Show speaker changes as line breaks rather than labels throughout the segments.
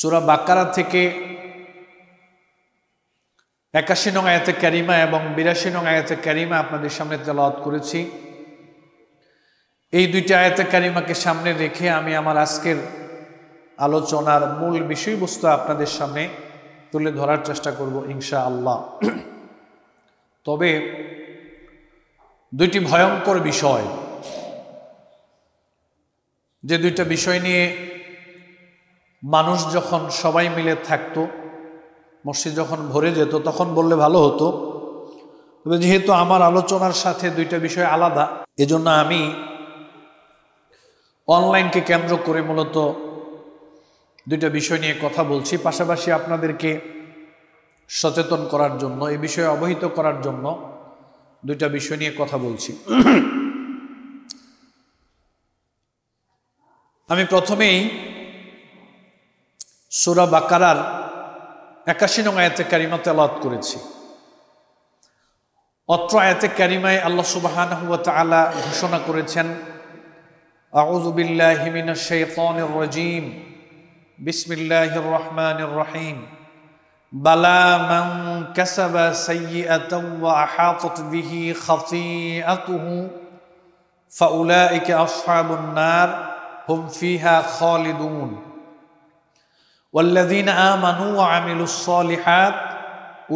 সুরা বাক্কারা থেকে একাশি নং আয়াতে ক্যারিমা এবং বিরাশি নং আয়াতে ক্যারিমা আপনাদের সামনে তেলাওয়াত করেছি এই দুইটি আয়াতে ক্যারিমাকে সামনে রেখে আমি আমার আজকের আলোচনার মূল বিষয়বস্তু আপনাদের সামনে তুলে ধরার চেষ্টা করব ইনশা আল্লাহ তবে দুইটি ভয়ঙ্কর বিষয় যে দুইটা বিষয় নিয়ে মানুষ যখন সবাই মিলে থাকতো মসজিদ যখন ভরে যেত তখন বললে ভালো হতো তবে যেহেতু আমার আলোচনার সাথে দুইটা বিষয় আলাদা এজন্য আমি অনলাইনকে কেন্দ্র করে মূলত দুইটা বিষয় নিয়ে কথা বলছি পাশাপাশি আপনাদেরকে সচেতন করার জন্য এ বিষয়ে অবহিত করার জন্য দুইটা বিষয় নিয়ে কথা বলছি আমি প্রথমেই সুরা বাকারার একাশি নং আয়াতে কারিমা আলাদ করেছি অত্র আয়াতে কারিমায় আল্লাহ সুবাহান হুয়া তালা ঘোষণা করেছেন আউজুবিল্লাহ হিমিন শেখন রজিম বিসমিল্লাহ রহমান রহিম বালা মং কাসাবা সাইয়্যাত ওয়া আহাতাত বিহি খাতিআতুহু ফাউলাইকা আসহাবুন নার হুম ফিহা খালিদুন ওয়াল্লাদিন আমানু আমিলুসলিহাত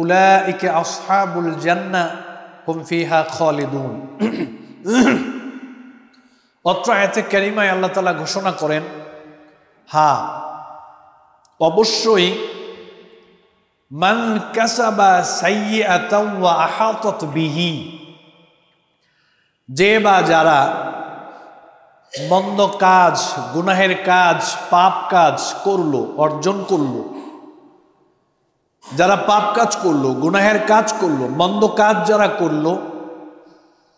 উলাইকে আসহাবুল জান্না হুমফিহা খালিদুন অত্র আয়াতে ক্যারিমায় আল্লাহ তালা ঘোষণা করেন হা অবশ্যই মান কাসাবা সাইয়ে আহাতত বিহি যে বা যারা মন্দ কাজ গুনাহের কাজ পাপ কাজ করলো অর্জন করলো যারা পাপ কাজ করলো গুনাহের কাজ করলো মন্দ কাজ যারা করলো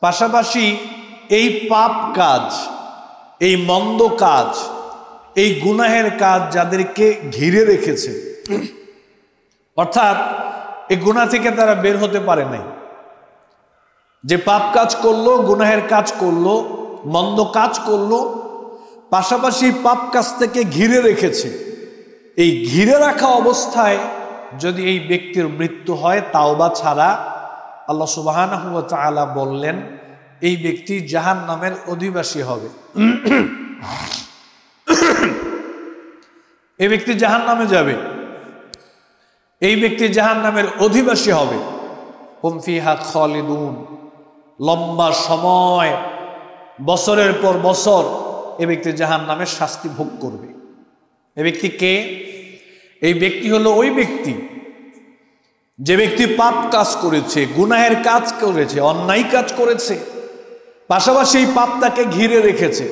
পাশাপাশি এই পাপ কাজ এই মন্দ কাজ এই গুনাহের কাজ যাদেরকে ঘিরে রেখেছে অর্থাৎ এই গুণা থেকে তারা বের হতে পারে নাই যে পাপ কাজ করলো গুনাহের কাজ করলো মন্দ কাজ করলো পাশাপাশি পাপ কাজ থেকে ঘিরে রেখেছে এই ঘিরে রাখা অবস্থায় যদি এই ব্যক্তির মৃত্যু হয় তাও বা ছাড়া আল্লাহ সুবাহ বললেন এই ব্যক্তি জাহান নামের অধিবাসী হবে এই ব্যক্তি জাহান নামে যাবে এই ব্যক্তি জাহান নামের অধিবাসী হবে হুমফিহা খলিদুন লম্বা সময় বছরের পর বছর এ ব্যক্তি জাহান নামের শাস্তি ভোগ করবে এ ব্যক্তি কে এই ব্যক্তি হলো ওই ব্যক্তি যে ব্যক্তি পাপ কাজ করেছে গুনাহের কাজ করেছে অন্যায় কাজ করেছে পাশাপাশি এই পাপ তাকে ঘিরে রেখেছে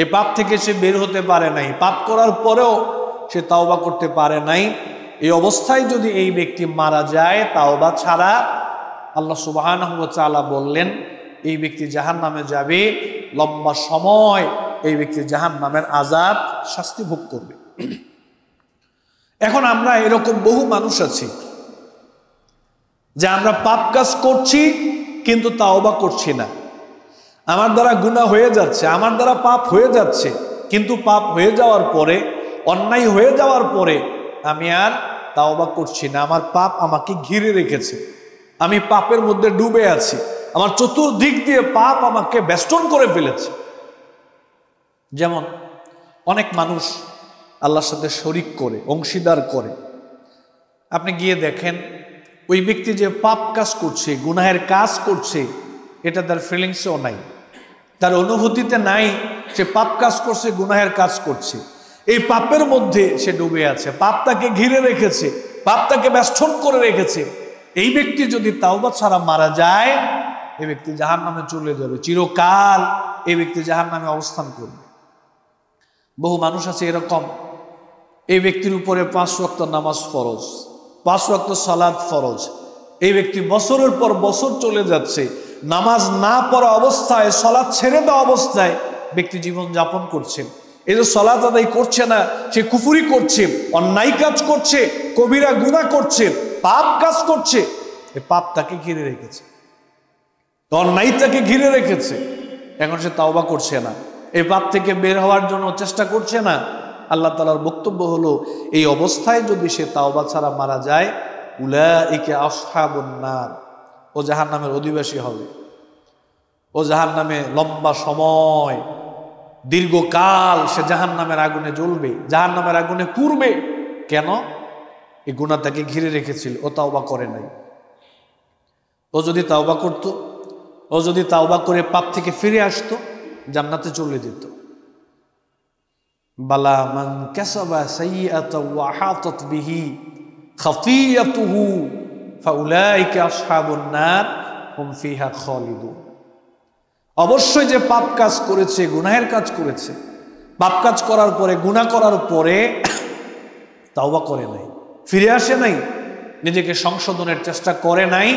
এই পাপ থেকে সে বের হতে পারে নাই পাপ করার পরেও সে তাওবা করতে পারে নাই এই অবস্থায় যদি এই ব্যক্তি মারা যায় তাওবা ছাড়া আল্লাহ সুবাহ বললেন এই ব্যক্তি জাহান নামে যাবে লম্বা সময় এই ব্যক্তি জাহান নামের আজাদ শাস্তি ভোগ করবে এখন আমরা এরকম বহু মানুষ আছি যে আমরা পাপ কাজ করছি কিন্তু তা বা করছি না আমার দ্বারা গুণা হয়ে যাচ্ছে আমার দ্বারা পাপ হয়ে যাচ্ছে কিন্তু পাপ হয়ে যাওয়ার পরে অন্যায় হয়ে যাওয়ার পরে আমি আর বা করছি না আমার পাপ আমাকে ঘিরে রেখেছে আমি পাপের মধ্যে ডুবে আছি আমার চতুর্দিক দিয়ে পাপ আমাকে বেষ্টন করে ফেলেছে যেমন অনেক মানুষ আল্লাহর সাথে শরিক করে অংশীদার করে আপনি গিয়ে দেখেন ওই ব্যক্তি যে পাপ কাজ করছে গুনাহের কাজ করছে এটা তার ফিলিংসেও নাই তার অনুভূতিতে নাই সে পাপ কাজ করছে গুনাহের কাজ করছে এই পাপের মধ্যে সে ডুবে আছে পাপ তাকে ঘিরে রেখেছে পাপ তাকে ব্যস্তন করে রেখেছে এই ব্যক্তি যদি তাওবা ছাড়া মারা যায় এ ব্যক্তি জাহান নামে চলে যাবে চিরকাল এ ব্যক্তি জাহান নামে অবস্থান করবে বহু মানুষ আছে এরকম এই ব্যক্তির উপরে পাঁচ রক্ত নামাজ ফরজ পাঁচ রক্ত সালাদ ফরজ এই ব্যক্তি বছরের পর বছর চলে যাচ্ছে নামাজ না পড়া অবস্থায় সলাদ ছেড়ে দেওয়া অবস্থায় ব্যক্তি জীবন যাপন করছেন এই যে সলাদ আদায় করছে না সে কুফুরি করছে অন্যায় কাজ করছে কবিরা গুণা করছে পাপ কাজ করছে পাপ তাকে ঘিরে রেখেছে অন্যায় তাকে ঘিরে রেখেছে এখন সে তাওবা করছে না এই পাপ থেকে বের হওয়ার জন্য চেষ্টা করছে না আল্লাহ তালার বক্তব্য হলো এই অবস্থায় যদি সে তাওবা ছাড়া মারা যায় উলা একে আসহাবন্নার ও জাহান নামের অধিবাসী হবে ও জাহান নামে লম্বা সময় দীর্ঘকাল সে জাহান নামের আগুনে জ্বলবে জাহান নামের আগুনে পুরবে কেন এই গুণা তাকে ঘিরে রেখেছিল ও তাওবা করে নাই ও যদি তাওবা করতো ও যদি তাওবা করে পাপ থেকে ফিরে আসতো জান্নাতে চলে যেত বালা মান কাসাবা সাইয়াতা ওয়া হাতাত বিহি খাতিয়াতুহু ফাউলাইকা আসহাবুন নার হুম ফিহা অবশ্যই যে পাপ কাজ করেছে গুনাহের কাজ করেছে পাপ কাজ করার পরে গুনাহ করার পরে তাওবা করে নাই ফিরে আসে নাই নিজেকে সংশোধনের চেষ্টা করে নাই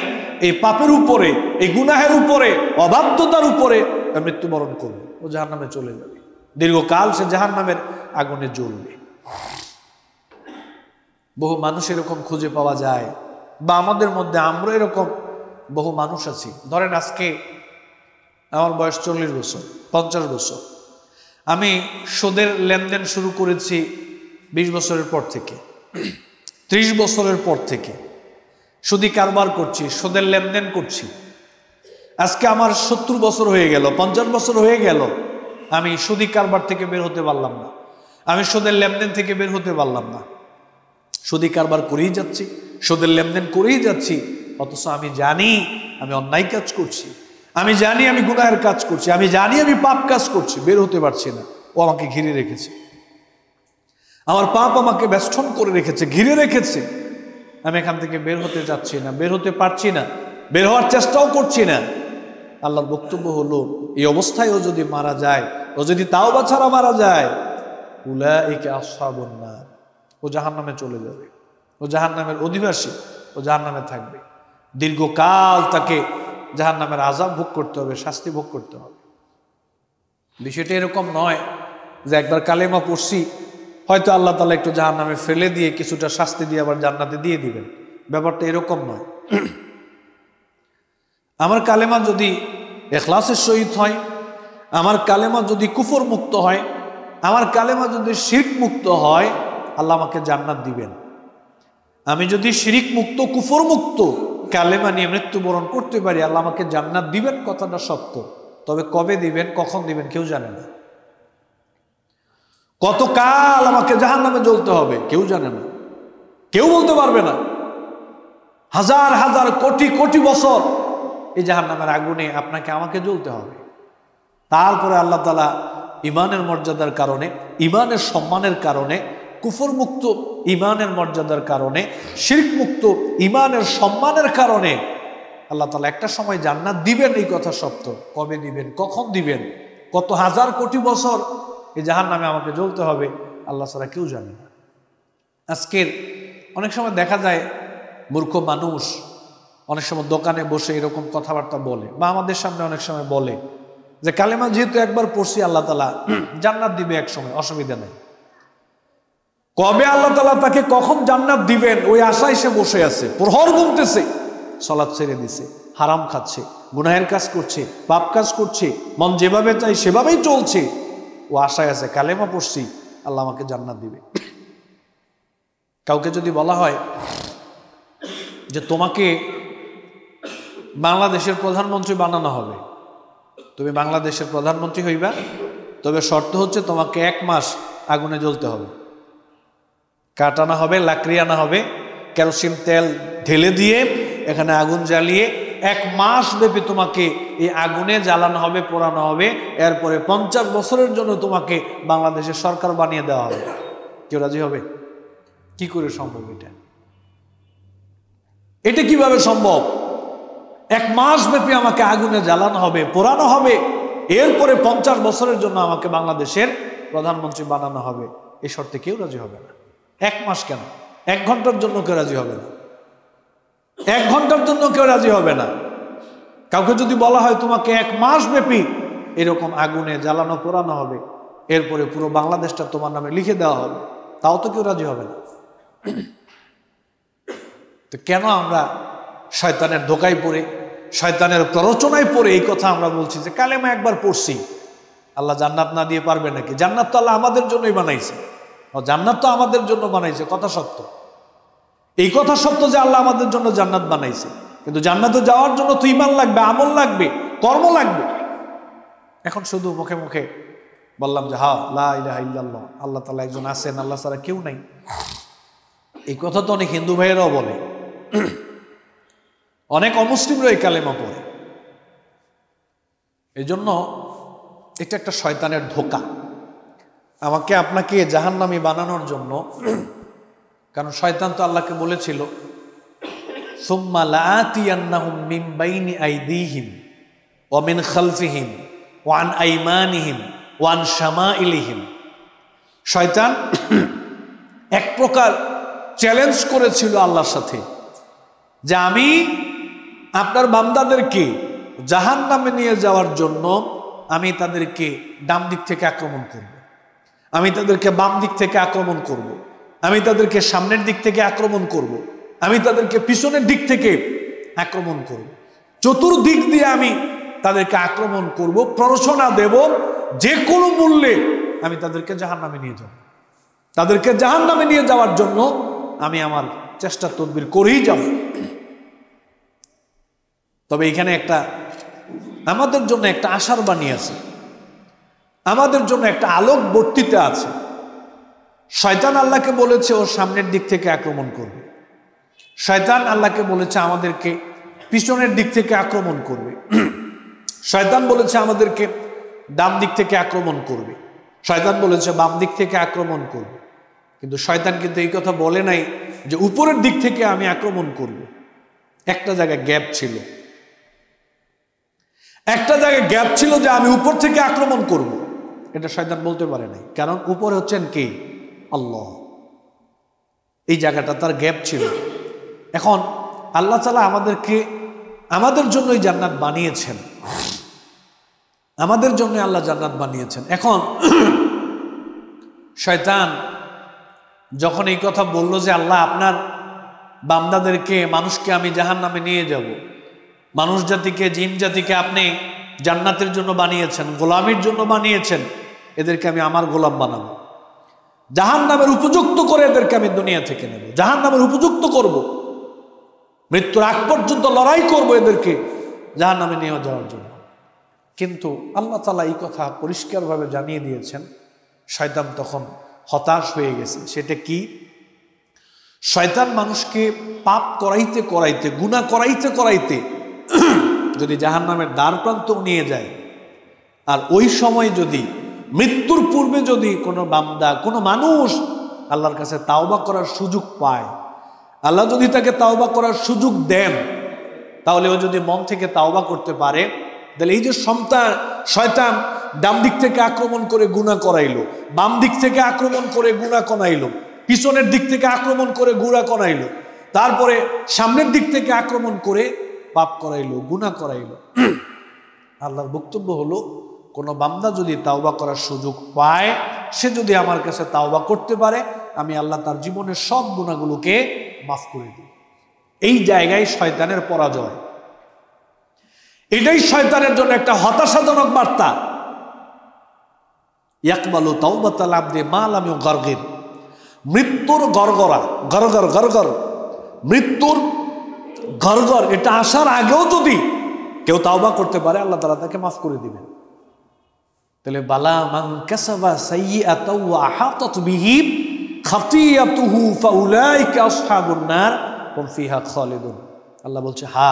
এই পাপের উপরে এই গুনাহের উপরে অবাধ্যতার উপরে তার মৃত্যুবরণ করবে ও জাহার নামে চলে যাবে দীর্ঘকাল সে জাহার নামের আগুনে জ্বলবে বহু মানুষ এরকম খুঁজে পাওয়া যায় বা আমাদের মধ্যে আমরা এরকম বহু মানুষ আছি ধরেন আজকে আমার বয়স চল্লিশ বছর পঞ্চাশ বছর আমি সুদের লেনদেন শুরু করেছি বিশ বছরের পর থেকে ত্রিশ বছরের পর থেকে সুদি কারবার করছি সুদের লেনদেন করছি আজকে আমার সত্তর বছর হয়ে গেল পঞ্চাশ বছর হয়ে গেল আমি সুদি কারবার থেকে বের হতে পারলাম না আমি সুদের লেনদেন থেকে বের হতে পারলাম না সুদি কারবার করেই যাচ্ছি সুদের লেনদেন করেই যাচ্ছি অথচ আমি জানি আমি অন্যায় কাজ করছি আমি জানি আমি গুনায়ের কাজ করছি আমি জানি আমি পাপ কাজ করছি বের হতে পারছি না ও আমাকে ঘিরে রেখেছে আমার পাপ আমাকে বেষ্টন করে রেখেছে ঘিরে রেখেছে আমি এখান থেকে বের হতে যাচ্ছি না বের হতে পারছি না বের হওয়ার চেষ্টাও করছি না আল্লাহর বক্তব্য হলো এই অবস্থায়ও যদি মারা যায় ও যদি তাও বা ছাড়া মারা যায় উলা একে না ও জাহান নামে চলে যাবে ও জাহান নামের অধিবাসী ও জাহান নামে থাকবে দীর্ঘকাল তাকে জাহান নামের আজাব ভোগ করতে হবে শাস্তি ভোগ করতে হবে বিষয়টা এরকম নয় যে একবার কালেমা পড়ছি হয়তো আল্লাহ তালা একটু জাহান নামে ফেলে দিয়ে কিছুটা শাস্তি দিয়ে আবার জান্নাতে দিয়ে দিবেন ব্যাপারটা এরকম নয় আমার কালেমা যদি এখলাসের সহিত হয় আমার কালেমা যদি কুফর মুক্ত হয় আমার কালেমা যদি শির্ক মুক্ত হয় আল্লাহ আমাকে জান্নাত দিবেন আমি যদি শিরিক মুক্ত কুফর মুক্ত কালেমা নিয়ে মৃত্যুবরণ করতে পারি আল্লাহ আমাকে জান্নাত দিবেন কথাটা সত্য তবে কবে দিবেন কখন দিবেন কেউ জানে না কতকাল আমাকে জাহান নামে জ্বলতে হবে কেউ জানে না কেউ বলতে পারবে না হাজার হাজার কোটি কোটি বছর এই জাহান নামের আগুনে আপনাকে আমাকে জ্বলতে হবে তারপরে আল্লাহ তালা ইমানের মর্যাদার কারণে ইমানের সম্মানের কারণে কুফর মুক্ত ইমানের মর্যাদার কারণে শির্ক মুক্ত ইমানের সম্মানের কারণে আল্লাহ তালা একটা সময় জান্নাত দিবেন এই কথা সত্য কবে দিবেন কখন দিবেন কত হাজার কোটি বছর এই জাহান নামে আমাকে জ্বলতে হবে আল্লাহ ছাড়া কেউ জানে না আজকের অনেক সময় দেখা যায় মূর্খ মানুষ অনেক সময় দোকানে বসে এরকম কথাবার্তা বলে বা আমাদের সামনে অনেক সময় বলে যে কালেমা যেহেতু একবার পড়ছি আল্লাহ তালা জান্নাত দিবে এক সময় অসুবিধা নেই কবে আল্লাহ তালা তাকে কখন জান্নাত দিবেন ওই আশায় সে বসে আছে প্রহর গুনতেছে সলাদ ছেড়ে দিছে হারাম খাচ্ছে গুনাহের কাজ করছে পাপ কাজ করছে মন যেভাবে চাই সেভাবেই চলছে ও আশায় আছে কালেমা পড়ছি আল্লাহ আমাকে জান্নাত দিবে কাউকে যদি বলা হয় যে তোমাকে বাংলাদেশের প্রধানমন্ত্রী বানানো হবে তুমি বাংলাদেশের প্রধানমন্ত্রী হইবা তবে শর্ত হচ্ছে তোমাকে এক মাস আগুনে জ্বলতে হবে কাটানা হবে লাকড়ি আনা হবে ক্যালসিয়াম তেল ঢেলে দিয়ে এখানে আগুন জ্বালিয়ে এক মাস ব্যাপী তোমাকে এই আগুনে জ্বালানো হবে পোড়ানো হবে এরপরে পঞ্চাশ বছরের জন্য তোমাকে বাংলাদেশের সরকার বানিয়ে দেওয়া হবে কেউ রাজি হবে কি করে সম্ভব এটা এটা কিভাবে সম্ভব এক মাস ব্যাপী আমাকে আগুনে জ্বালানো হবে পোড়ানো হবে এরপরে পঞ্চাশ বছরের জন্য আমাকে বাংলাদেশের প্রধানমন্ত্রী বানানো হবে এ শর্তে কেউ রাজি হবে না এক মাস কেন এক ঘন্টার জন্য কেউ রাজি হবে না এক ঘন্টার জন্য কেউ রাজি হবে না কাউকে যদি বলা হয় তোমাকে এক মাস ব্যাপী এরকম আগুনে জ্বালানো পোড়ানো হবে এরপরে পুরো বাংলাদেশটা তোমার নামে লিখে দেওয়া হবে তাও তো কেউ রাজি হবে না তো কেন আমরা শয়তানের ধোকায় পড়ে শয়তানের প্ররোচনায় পড়ে এই কথা আমরা বলছি যে কালেমা একবার পড়ছি আল্লাহ জান্নাত না দিয়ে পারবে নাকি জান্নাত তো আল্লাহ আমাদের জন্যই বানাইছে জান্নাত তো আমাদের জন্য বানাইছে কথা সত্য এই কথা সত্য যে আল্লাহ আমাদের জন্য জান্নাত বানাইছে কিন্তু জান্নাতে যাওয়ার জন্য তুই মান লাগবে আমল লাগবে কর্ম লাগবে এখন শুধু মুখে মুখে বললাম যে হা লাহ আল্লাহ তালা একজন আছেন আল্লাহ সারা কেউ নাই এই কথা তো অনেক হিন্দু ভাইয়েরাও বলে অনেক অমুসলিম রয়ে কালেমা পড়ে এই জন্য এটা একটা শয়তানের ধোকা আমাকে আপনাকে জাহান্নামি বানানোর জন্য কারণ শয়তান তো আল্লাহকে বলেছিল সোম্মা লাতিয়ান্নাহুম মিম বাইনি আইদিহিম ওমিন খালফিহিম ওয়ান আইমানিহিম ওয়ান শামা ইলিহিম শয়তান এক প্রকার চ্যালেঞ্জ করেছিল আল্লাহর সাথে যে আমি আপনার বামদাদেরকে জাহান নামে নিয়ে যাওয়ার জন্য আমি তাদেরকে ডাম দিক থেকে আক্রমণ করব। আমি তাদেরকে বাম দিক থেকে আক্রমণ করবো আমি তাদেরকে সামনের দিক থেকে আক্রমণ করব। আমি তাদেরকে পিছনের দিক থেকে আক্রমণ করব। চতুর্দিক দিয়ে আমি তাদেরকে আক্রমণ করব প্ররোচনা দেব যে কোনো মূল্যে আমি তাদেরকে জাহান নামে নিয়ে যাব তাদেরকে জাহান নামে নিয়ে যাওয়ার জন্য আমি আমার চেষ্টা তদবির করেই যাব তবে এখানে একটা আমাদের জন্য একটা আশার বাণী আছে আমাদের জন্য একটা আলোক বর্তিতে আছে শয়তান আল্লাহকে বলেছে ও সামনের দিক থেকে আক্রমণ করবে শয়তান আল্লাহকে বলেছে আমাদেরকে পিছনের দিক থেকে আক্রমণ করবে শয়তান বলেছে আমাদেরকে ডান দিক থেকে আক্রমণ করবে শয়তান বলেছে বাম দিক থেকে আক্রমণ করবে কিন্তু শয়তান কিন্তু এই কথা বলে নাই যে উপরের দিক থেকে আমি আক্রমণ করব একটা জায়গায় গ্যাপ ছিল একটা জায়গায় গ্যাপ ছিল যে আমি উপর থেকে আক্রমণ করব। এটা শয়তান বলতে পারে নাই কারণ উপরে হচ্ছেন কে আল্লাহ এই জায়গাটা তার গ্যাপ ছিল এখন আল্লাহ তালা আমাদেরকে আমাদের জন্যই জান্নাত বানিয়েছেন আমাদের জন্য আল্লাহ জান্নাত বানিয়েছেন এখন শয়তান যখন এই কথা বলল যে আল্লাহ আপনার বামদাদেরকে মানুষকে আমি জাহান নামে নিয়ে যাব মানুষ জাতিকে জিন জাতিকে আপনি জান্নাতের জন্য বানিয়েছেন গোলামির জন্য বানিয়েছেন এদেরকে আমি আমার গোলাম বানাবো জাহান নামের উপযুক্ত করে এদেরকে আমি দুনিয়া থেকে নেব জাহান নামের উপযুক্ত করব। মৃত্যুর আগ পর্যন্ত লড়াই করব এদেরকে জাহান নামে নিয়ে যাওয়ার জন্য কিন্তু আল্লাহ তালা এই কথা পরিষ্কারভাবে জানিয়ে দিয়েছেন শয়তান তখন হতাশ হয়ে গেছে সেটা কি শয়তান মানুষকে পাপ করাইতে করাইতে গুণা করাইতে করাইতে যদি জাহান নামের দ্বার প্রান্ত নিয়ে যায় আর ওই সময় যদি মৃত্যুর পূর্বে যদি কোনো বান্দা কোনো মানুষ আল্লাহর কাছে তাওবা করার সুযোগ পায় আল্লাহ যদি তাকে তাওবা করার সুযোগ দেন তাহলে ও যদি মন থেকে তাওবা করতে পারে তাহলে এই যে সন্তান শয়তান ডাম দিক থেকে আক্রমণ করে গুণা করাইলো বাম দিক থেকে আক্রমণ করে গুণা কনাইলো পিছনের দিক থেকে আক্রমণ করে গুড়া করাইলো তারপরে সামনের দিক থেকে আক্রমণ করে পাপ করাইলো গুণা করাইলো আল্লাহর বক্তব্য হলো কোনো বান্দা যদি তাওবা করার সুযোগ পায় সে যদি আমার কাছে তাওবা করতে পারে আমি আল্লাহ তার জীবনের সব গুণাগুলোকে মাফ করে দিই এই জায়গায় শয়তানের পরাজয় এটাই শয়তানের জন্য একটা হতাশাজনক বার্তা ইয়াকবালু তাওবাতাল আবদে মাল আমি গর্গের মৃত্যুর গরগরা গরগর গরগর মৃত্যুর গরগর এটা আসার আগেও যদি কেউ তাওবা করতে পারে আল্লাহ তালা তাকে মাফ করে দিবেন তাহলে বালা মাং মাংকাসাবা সাইয়াতাউ আহাতাত বিহি খাতিয়াতুহু ফাউলাইকা আসহাবুন নার হুম ফিহা খালিদুন আল্লাহ বলছে হা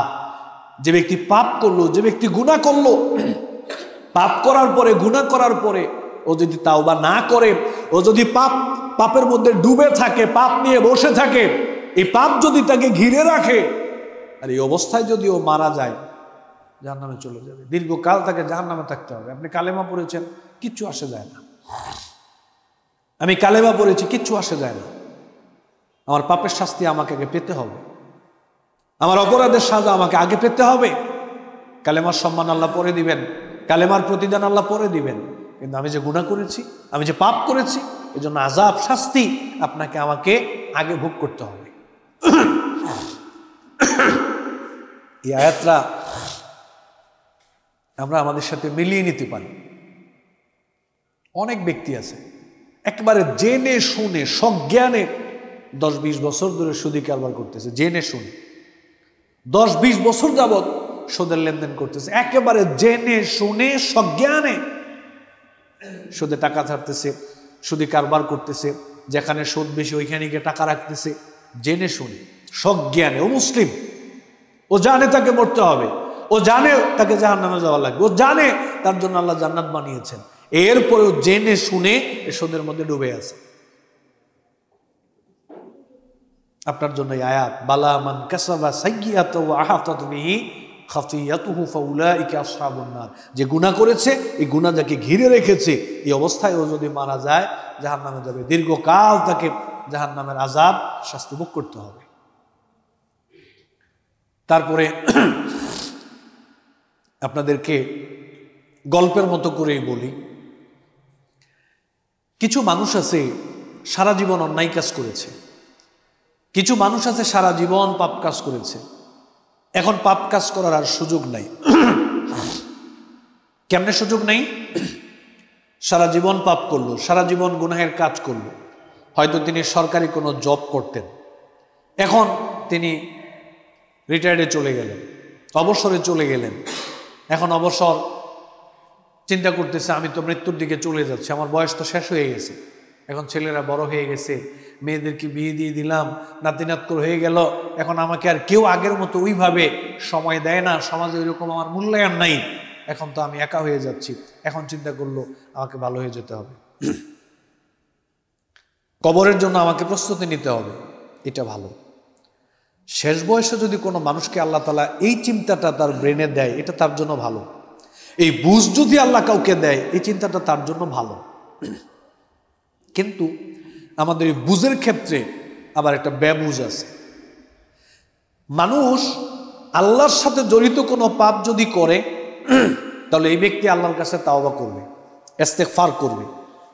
যে ব্যক্তি পাপ করলো যে ব্যক্তি গুনাহ করলো পাপ করার পরে গুনাহ করার পরে ও যদি তাওবা না করে ও যদি পাপ পাপের মধ্যে ডুবে থাকে পাপ নিয়ে বসে থাকে এই পাপ যদি তাকে ঘিরে রাখে আর এই অবস্থায় যদি ও মারা যায় জাহার নামে চলে যাবে দীর্ঘকাল তাকে জাহার নামে থাকতে হবে আপনি কালেমা পড়েছেন কিচ্ছু আসে যায় না আমি কালেমা পড়েছি কিচ্ছু আসে যায় না আমার পাপের শাস্তি আমাকে আগে পেতে হবে আমার অপরাধের সাজা আমাকে আগে পেতে হবে কালেমার সম্মান আল্লাহ পরে দিবেন কালেমার প্রতিদান আল্লাহ পরে দিবেন কিন্তু আমি যে গুণা করেছি আমি যে পাপ করেছি এই জন্য আজাব শাস্তি আপনাকে আমাকে আগে ভোগ করতে হবে এই আয়াতরা আমরা আমাদের সাথে মিলিয়ে নিতে পারি অনেক ব্যক্তি আছে একবারে জেনে শুনে সজ্ঞানে দশ বিশ বছর ধরে সুদী কারবার করতেছে জেনে শুনে দশ বিশ বছর যাবৎ সুদের লেনদেন করতেছে একেবারে জেনে শুনে সজ্ঞানে সুদে টাকা ছাড়তেছে সুদী কারবার করতেছে যেখানে সুদ বেশি ওইখানে গিয়ে টাকা রাখতেছে জেনে শুনে সজ্ঞানে ও মুসলিম ও জানে তাকে মরতে হবে ও জানে তাকে জাহান নামে যাওয়া লাগবে ও জানে তার জন্য আল্লাহ জান্নাত বানিয়েছেন এরপরেও জেনে শুনে এসবের মধ্যে ডুবে আছে আপনার জন্য আয়াত বালা মান কাসাবা সাইয়াত ও আহাতাত বিহি ফাউলাইকা আসহাবুন নার যে গুনাহ করেছে এই গুনাহ যাকে ঘিরে রেখেছে এই অবস্থায় ও যদি মারা যায় জাহান্নামে যাবে দীর্ঘকাল তাকে জাহান্নামের আযাব শাস্তি ভোগ করতে হবে তারপরে আপনাদেরকে গল্পের মতো করেই বলি কিছু মানুষ আছে সারা জীবন অন্যায় কাজ করেছে কিছু মানুষ আছে সারা জীবন পাপ কাজ করেছে এখন পাপ কাজ করার আর সুযোগ নাই কেমনে সুযোগ নেই সারা জীবন পাপ করলো সারা জীবন গুনাহের কাজ করলো হয়তো তিনি সরকারি কোনো জব করতেন এখন তিনি রিটায়ার্ডে চলে গেলেন অবসরে চলে গেলেন এখন অবসর চিন্তা করতেছে আমি তো মৃত্যুর দিকে চলে যাচ্ছি আমার বয়স তো শেষ হয়ে গেছে এখন ছেলেরা বড় হয়ে গেছে মেয়েদেরকে বিয়ে দিয়ে দিলাম নাতিনাত্তর হয়ে গেল এখন আমাকে আর কেউ আগের মতো ওইভাবে সময় দেয় না সমাজে ওইরকম আমার মূল্যায়ন নাই এখন তো আমি একা হয়ে যাচ্ছি এখন চিন্তা করলো আমাকে ভালো হয়ে যেতে হবে কবরের জন্য আমাকে প্রস্তুতি নিতে হবে এটা ভালো শেষ বয়সে যদি কোনো মানুষকে আল্লাহ তালা এই চিন্তাটা তার ব্রেনে দেয় এটা তার জন্য ভালো এই বুঝ যদি আল্লাহ কাউকে দেয় এই চিন্তাটা তার জন্য ভালো কিন্তু আমাদের এই বুঝের ক্ষেত্রে আবার একটা ব্যবুজ আছে মানুষ আল্লাহর সাথে জড়িত কোনো পাপ যদি করে তাহলে এই ব্যক্তি আল্লাহর কাছে তাওবা করবে ফার করবে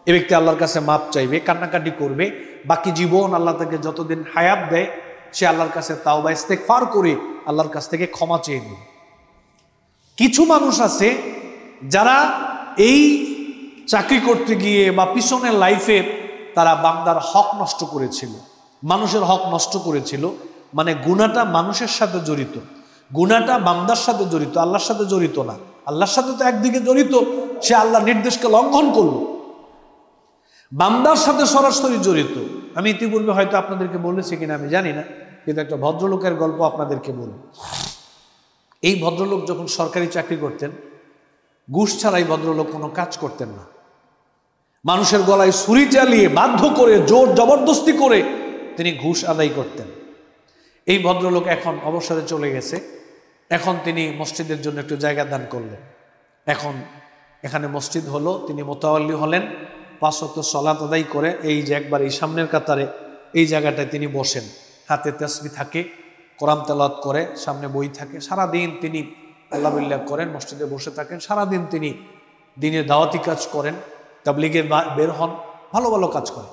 এ ব্যক্তি আল্লাহর কাছে মাপ চাইবে কান্নাকাটি করবে বাকি জীবন আল্লাহ তাকে যতদিন হায়াত দেয় সে আল্লাহর কাছে তাও বা ফার করে আল্লাহর কাছ থেকে ক্ষমা চেয়ে নেবে কিছু মানুষ আছে যারা এই চাকরি করতে গিয়ে বা পিছনের লাইফে তারা বাংলার হক নষ্ট করেছিল মানুষের হক নষ্ট করেছিল মানে গুণাটা মানুষের সাথে জড়িত গুণাটা বামদার সাথে জড়িত আল্লাহর সাথে জড়িত না আল্লাহর সাথে তো একদিকে জড়িত সে আল্লাহ নির্দেশকে লঙ্ঘন করল বামদার সাথে সরাসরি জড়িত আমি ইতিপূর্বে হয়তো আপনাদেরকে বলেছি কিনা আমি জানি না কিন্তু একটা ভদ্রলোকের গল্প আপনাদেরকে বলি এই ভদ্রলোক যখন সরকারি চাকরি করতেন ঘুষ ছাড়াই ভদ্রলোক কোনো কাজ করতেন না মানুষের গলায় ছুরি চালিয়ে বাধ্য করে জোর জবরদস্তি করে তিনি ঘুষ আদায় করতেন এই ভদ্রলোক এখন অবসরে চলে গেছে এখন তিনি মসজিদের জন্য একটু জায়গা দান করলেন এখন এখানে মসজিদ হলো তিনি মোতাওয়াল্লি হলেন পাঁচ সত্য সলাত আদায় করে এই যে একবার এই সামনের কাতারে এই জায়গাটায় তিনি বসেন হাতে তেসবি থাকে কোরআন তেলাত করে সামনে বই থাকে সারাদিন তিনি আল্লাহ করেন মসজিদে বসে থাকেন সারাদিন তিনি দিনের দাওয়াতি কাজ করেন তাবলিগে বের হন ভালো ভালো কাজ করেন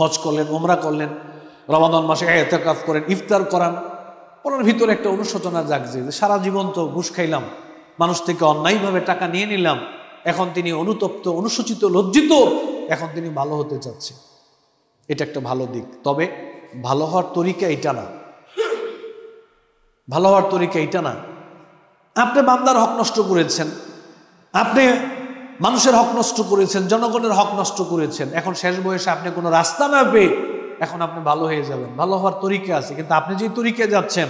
হজ করলেন ওমরা করলেন রমাদন মাসে কাজ করেন ইফতার করান ওনার ভিতরে একটা অনুশোচনা জাগছে যে সারা জীবন তো ঘুষ খাইলাম মানুষ থেকে অন্যায়ভাবে টাকা নিয়ে নিলাম এখন তিনি অনুতপ্ত অনুসূচিত লজ্জিত এখন তিনি ভালো হতে চাচ্ছে এটা একটা ভালো দিক তবে ভালো হওয়ার তরিকা এটা না ভালো হওয়ার তরিকা এটা না আপনি বান্দার হক নষ্ট করেছেন আপনি মানুষের হক নষ্ট করেছেন জনগণের হক নষ্ট করেছেন এখন শেষ বয়সে আপনি কোনো রাস্তা না পেয়ে এখন আপনি ভালো হয়ে যাবেন ভালো হওয়ার তরিকা আছে কিন্তু আপনি যেই তরিকায় যাচ্ছেন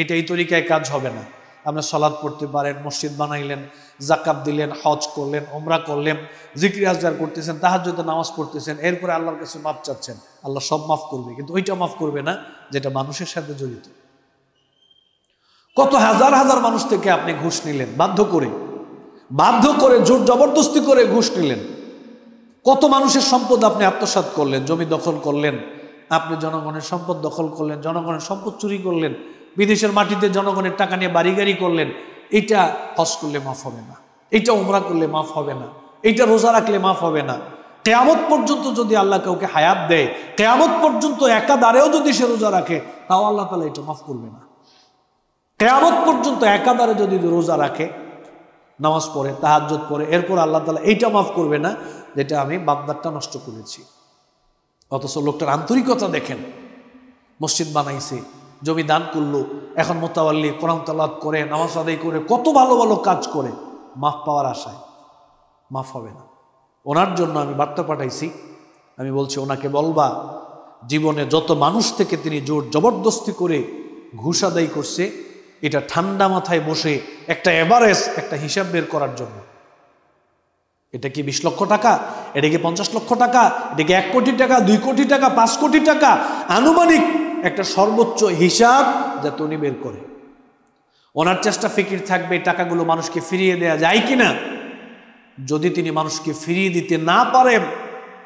এটা এই তরিকায় কাজ হবে না আপনার সলাদ পড়তে পারেন মসজিদ বানাইলেন জাকাত দিলেন হজ করলেন ওমরা করলেন জিক্রি আজগার করতেছেন তাহার যদি নামাজ পড়তেছেন এরপরে আল্লাহর কাছে মাফ চাচ্ছেন আল্লাহ সব মাফ করবে কিন্তু ওইটা মাফ করবে না যেটা মানুষের সাথে জড়িত
কত হাজার হাজার মানুষ
থেকে আপনি ঘুষ নিলেন বাধ্য করে বাধ্য করে জোর জবরদস্তি করে ঘুষ নিলেন কত মানুষের সম্পদ আপনি আত্মসাত করলেন জমি দখল করলেন আপনি জনগণের সম্পদ দখল করলেন জনগণের সম্পদ চুরি করলেন বিদেশের মাটিতে জনগণের টাকা নিয়ে বাড়িগাড়ি করলেন এটা হস করলে মাফ হবে না এটা উমরা করলে মাফ হবে না এটা রোজা রাখলে মাফ হবে না কেয়ামত পর্যন্ত যদি আল্লাহ কাউকে হায়াত দেয় কেয়ামত পর্যন্ত একা দ্বারেও যদি সে রোজা রাখে তাও আল্লাহ তালা এটা মাফ করবে না কেয়ামত পর্যন্ত একা দ্বারে যদি রোজা রাখে নামাজ পড়ে তাহাজত পড়ে এরপর আল্লাহ তালা এইটা মাফ করবে না যেটা আমি বাগদারটা নষ্ট করেছি অথচ লোকটার আন্তরিকতা দেখেন মসজিদ বানাইছে জমি দান করলো এখন মোতাবাল্লি কোরআন তালাদ করে নামাজ আদায় করে কত ভালো ভালো কাজ করে মাফ পাওয়ার আশায় মাফ হবে না ওনার জন্য আমি বার্তা পাঠাইছি আমি বলছি ওনাকে বলবা জীবনে যত মানুষ থেকে তিনি জোর জবরদস্তি করে ঘুষ আদায় করছে এটা ঠান্ডা মাথায় বসে একটা এভারেজ একটা হিসাব বের করার জন্য এটা কি বিশ লক্ষ টাকা এটা কি পঞ্চাশ লক্ষ টাকা এটা কি এক কোটি টাকা দুই কোটি টাকা পাঁচ কোটি টাকা আনুমানিক একটা সর্বোচ্চ হিসাব যাতে উনি বের করে ওনার চেষ্টা ফিকির থাকবে টাকাগুলো মানুষকে ফিরিয়ে দেয়া যায় কি না যদি তিনি মানুষকে ফিরিয়ে দিতে না পারেন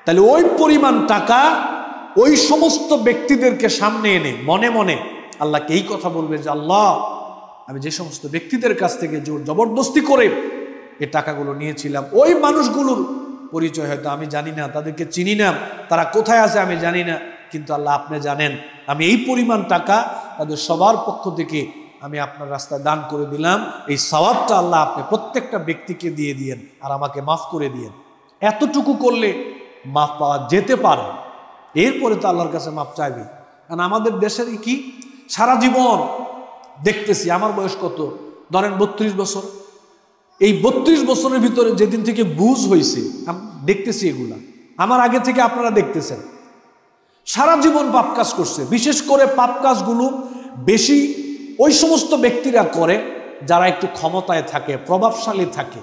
তাহলে ওই পরিমাণ টাকা ওই সমস্ত ব্যক্তিদেরকে সামনে এনে মনে মনে আল্লাহকে এই কথা বলবে যে আল্লাহ আমি যে সমস্ত ব্যক্তিদের কাছ থেকে জোর জবরদস্তি করে এ টাকাগুলো নিয়েছিলাম ওই মানুষগুলোর পরিচয় হয়তো আমি জানি না তাদেরকে চিনি না তারা কোথায় আছে আমি জানি না কিন্তু আল্লাহ আপনি জানেন আমি এই পরিমাণ টাকা তাদের সবার পক্ষ থেকে আমি আপনার রাস্তায় দান করে দিলাম এই সবাবটা আল্লাহ আপনি প্রত্যেকটা ব্যক্তিকে দিয়ে দিয়েন আর আমাকে মাফ করে দিয়েন এতটুকু করলে মাফ পাওয়া যেতে পারে এরপরে তো আল্লাহর কাছে মাপ চাইবে কারণ আমাদের দেশের কি সারা জীবন দেখতেছি আমার বয়স কত ধরেন বত্রিশ বছর এই বত্রিশ বছরের ভিতরে যেদিন থেকে বুঝ হয়েছে দেখতেছি এগুলা আমার আগে থেকে আপনারা দেখতেছেন সারা জীবন পাপ কাজ করছে বিশেষ করে পাপ কাজগুলো বেশি ওই সমস্ত ব্যক্তিরা করে যারা একটু ক্ষমতায় থাকে প্রভাবশালী থাকে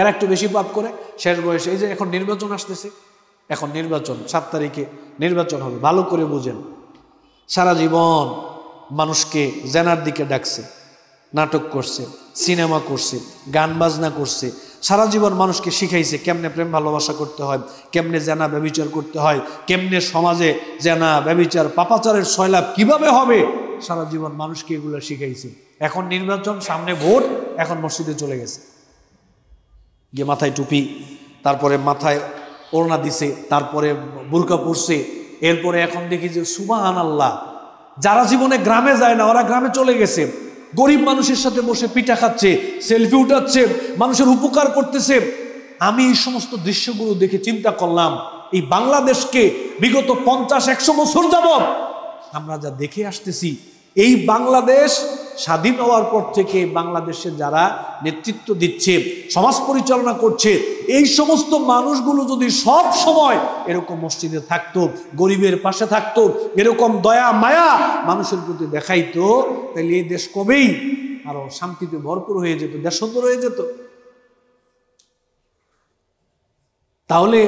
এরা একটু বেশি পাপ করে শেষ বয়সে এই যে এখন নির্বাচন আসতেছে এখন নির্বাচন সাত তারিখে নির্বাচন হবে ভালো করে বুঝেন সারা জীবন মানুষকে জেনার দিকে ডাকছে নাটক করছে সিনেমা করছে গান বাজনা করছে সারা জীবন মানুষকে শিখাইছে কেমনে প্রেম ভালোবাসা করতে হয় কেমনে জেনা ব্যবিচার করতে হয় কেমনে সমাজে জেনা ব্যবিচার পাপাচারের সয়লাভ কিভাবে হবে সারা জীবন মানুষকে এগুলো শিখাইছে এখন নির্বাচন সামনে ভোট এখন মসজিদে চলে গেছে গিয়ে মাথায় টুপি তারপরে মাথায় ওড়না দিছে তারপরে বুরকা পড়ছে এরপরে এখন দেখি যে সুবাহান আল্লাহ যারা জীবনে গ্রামে যায় না ওরা গ্রামে চলে গেছে গরিব মানুষের সাথে বসে পিঠা খাচ্ছে সেলফি উঠাচ্ছে মানুষের উপকার করতেছে আমি এই সমস্ত দৃশ্যগুলো দেখে চিন্তা করলাম এই বাংলাদেশকে বিগত পঞ্চাশ একশো বছর যাবৎ আমরা যা দেখে আসতেছি এই বাংলাদেশ স্বাধীন হওয়ার পর থেকে বাংলাদেশে যারা নেতৃত্ব দিচ্ছে সমাজ পরিচালনা করছে এই সমস্ত মানুষগুলো যদি সব সময় এরকম মসজিদে থাকতো গরিবের পাশে থাকতো এরকম দয়া মায়া মানুষের প্রতি দেখাইতো তাহলে এই দেশ কবেই আরো শান্তিতে ভরপুর হয়ে যেত দেশ হয়ে যেত তাহলে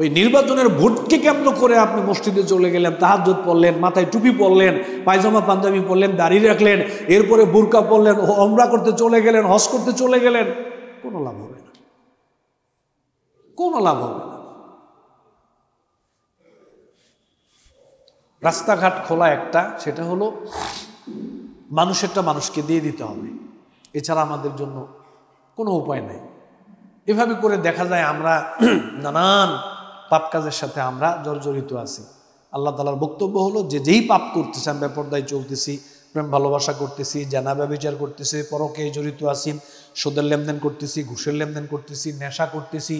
ওই নির্বাচনের ভোটকে কেন্দ্র করে আপনি মসজিদে চলে গেলেন তাহাজত পড়লেন মাথায় টুপি পরলেন পায়জামা পাঞ্জাবি পরলেন দাড়ি রাখলেন এরপরে বুরকা পরলেন অমরা করতে চলে গেলেন হস করতে চলে গেলেন কোনো লাভ হবে না কোনো লাভ হবে না রাস্তাঘাট খোলা একটা সেটা হলো মানুষেরটা মানুষকে দিয়ে দিতে হবে এছাড়া আমাদের জন্য কোনো উপায় নাই এভাবে করে দেখা যায় আমরা নানান পাপ কাজের সাথে আমরা জর্জরিত আছি আল্লাহ তালার বক্তব্য হলো যে যেই পাপ করতেছি আমি বেপরদায় চলতেছি প্রেম ভালোবাসা করতেছি জানা ব্যবচার করতেছি পরকে জড়িত আছি সুদের লেনদেন করতেছি ঘুষের লেনদেন করতেছি নেশা করতেছি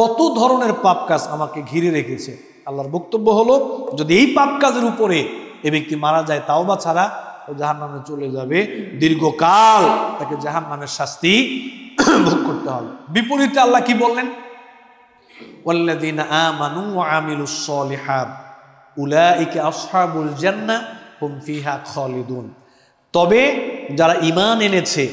কত ধরনের পাপ কাজ আমাকে ঘিরে রেখেছে আল্লাহর বক্তব্য হলো যদি এই পাপ কাজের উপরে এ ব্যক্তি মারা যায় তাও বা ছাড়া ও জাহান নামে চলে যাবে দীর্ঘকাল তাকে জাহান নামের শাস্তি ভোগ করতে হবে বিপরীতে আল্লাহ কি বললেন ওয়াল্লাদিন আমানু আমিলুস সলিহাত উলাইকা আসহাবুল জান্নাহ হুম ফিহা খালিদুন তবে যারা ইমান এনেছে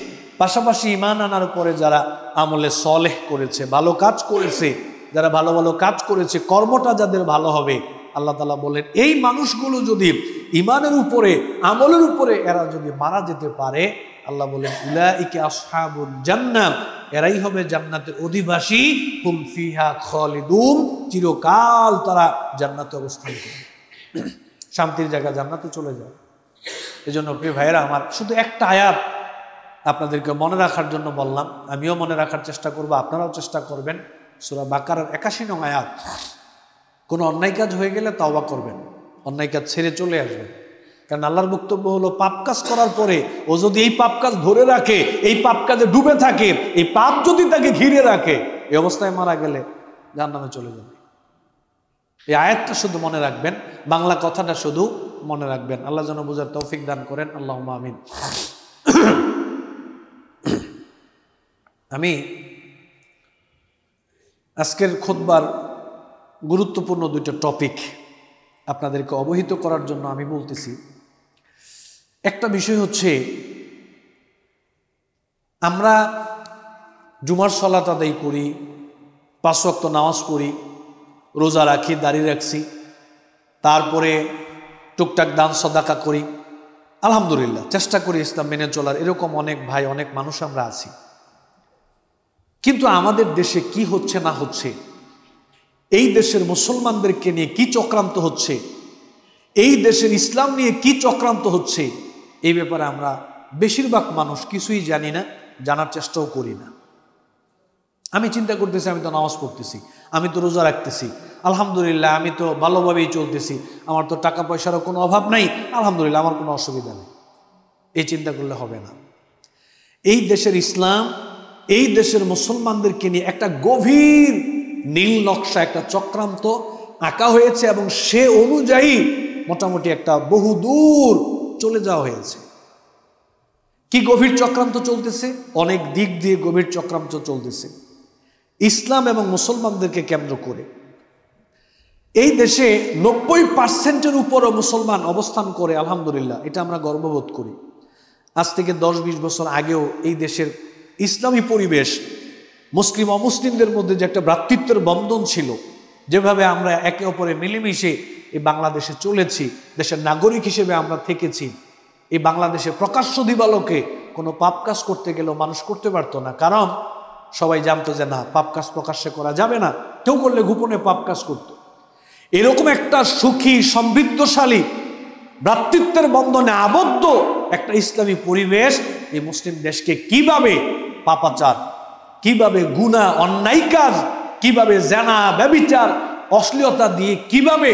পাশাপাশি ইমান আনার পরে যারা আমলে সলেহ করেছে ভালো কাজ করেছে যারা ভালো ভালো কাজ করেছে কর্মটা যাদের ভালো হবে আল্লাহ তালা বলেন এই মানুষগুলো যদি ইমানের উপরে আমলের উপরে এরা যদি মারা যেতে পারে আল্লাহ বলেন ইলা ইকে আসহাবুল জান্নাম এরাই হবে জান্নাতের অধিবাসী হুমফিহা খলিদুম চিরকাল তারা জান্নাতে অবস্থান করবে শান্তির জায়গা জান্নাতে চলে যায় এই জন্য প্রিয় ভাইয়েরা আমার শুধু একটা আয়াত আপনাদেরকে মনে রাখার জন্য বললাম আমিও মনে রাখার চেষ্টা করব আপনারাও চেষ্টা করবেন সুরা বাকার একাশি নং আয়াত কোনো অন্যায় কাজ হয়ে গেলে তাওবা করবেন অন্যায় কাজ ছেড়ে চলে আসবেন কারণ আল্লাহর বক্তব্য হলো পাপ কাজ করার পরে ও যদি এই পাপ কাজ ধরে রাখে এই পাপ কাজে ডুবে থাকে এই পাপ যদি তাকে ঘিরে রাখে এই অবস্থায় মারা গেলে যার নামে চলে যাবে এই আয়াতটা শুধু মনে রাখবেন বাংলা কথাটা শুধু মনে রাখবেন আল্লাহ যেন বুঝার তৌফিক দান করেন আল্লাহ আমিন আমি আজকের খোদবার গুরুত্বপূর্ণ দুইটা টপিক আপনাদেরকে অবহিত করার জন্য আমি বলতেছি একটা বিষয় হচ্ছে আমরা জুমার সলাত আদায় করি পাঁচ নামাজ পড়ি রোজা রাখি দাঁড়িয়ে রাখছি তারপরে টুকটাক দান সদাকা করি আলহামদুলিল্লাহ চেষ্টা করি ইসলাম মেনে চলার এরকম অনেক ভাই অনেক মানুষ আমরা আছি কিন্তু আমাদের দেশে কি হচ্ছে না হচ্ছে এই দেশের মুসলমানদেরকে নিয়ে কি চক্রান্ত হচ্ছে এই দেশের ইসলাম নিয়ে কি চক্রান্ত হচ্ছে এই ব্যাপারে আমরা বেশিরভাগ মানুষ কিছুই জানি না জানার চেষ্টাও করি না আমি চিন্তা করতেছি আমি তো নামাজ পড়তেছি আমি তো রোজা রাখতেছি আলহামদুলিল্লাহ আমি তো ভালোভাবেই চলতেছি আমার তো টাকা পয়সারও কোনো অভাব নাই আলহামদুলিল্লাহ আমার কোনো অসুবিধা নেই এই চিন্তা করলে হবে না এই দেশের ইসলাম এই দেশের মুসলমানদেরকে নিয়ে একটা গভীর নীল নকশা একটা চক্রান্ত আঁকা হয়েছে এবং সে অনুযায়ী মোটামুটি একটা বহুদূর চলে যাওয়া হয়েছে কি গভীর চক্রান্ত চলতেছে অনেক দিক দিয়ে গভীর চক্রান্ত চলতেছে ইসলাম এবং মুসলমানদেরকে কেন্দ্র করে এই দেশে নব্বই পার্সেন্টের উপরও মুসলমান অবস্থান করে আলহামদুলিল্লাহ এটা আমরা গর্ববোধ করি আজ থেকে দশ বিশ বছর আগেও এই দেশের ইসলামী পরিবেশ মুসলিম অমুসলিমদের মধ্যে যে একটা ভ্রাতৃত্বের বন্ধন ছিল যেভাবে আমরা একে অপরে মিলেমিশে এই বাংলাদেশে চলেছি দেশের নাগরিক হিসেবে আমরা থেকেছি এই বাংলাদেশে প্রকাশ্য দিবালোকে কোনো পাপ কাজ করতে গেলেও মানুষ করতে পারতো না কারণ সবাই জানতো যে না পাপ কাজ প্রকাশ্যে করা যাবে না কেউ করলে গোপনে পাপ কাজ করত এরকম একটা সুখী সমৃদ্ধশালী ভ্রাতৃত্বের বন্ধনে আবদ্ধ একটা ইসলামী পরিবেশ এই মুসলিম দেশকে কিভাবে পাপাচার কিভাবে গুণা অন্যায় কাজ কিভাবে জানা ব্যবিচার অশ্লীলতা দিয়ে কিভাবে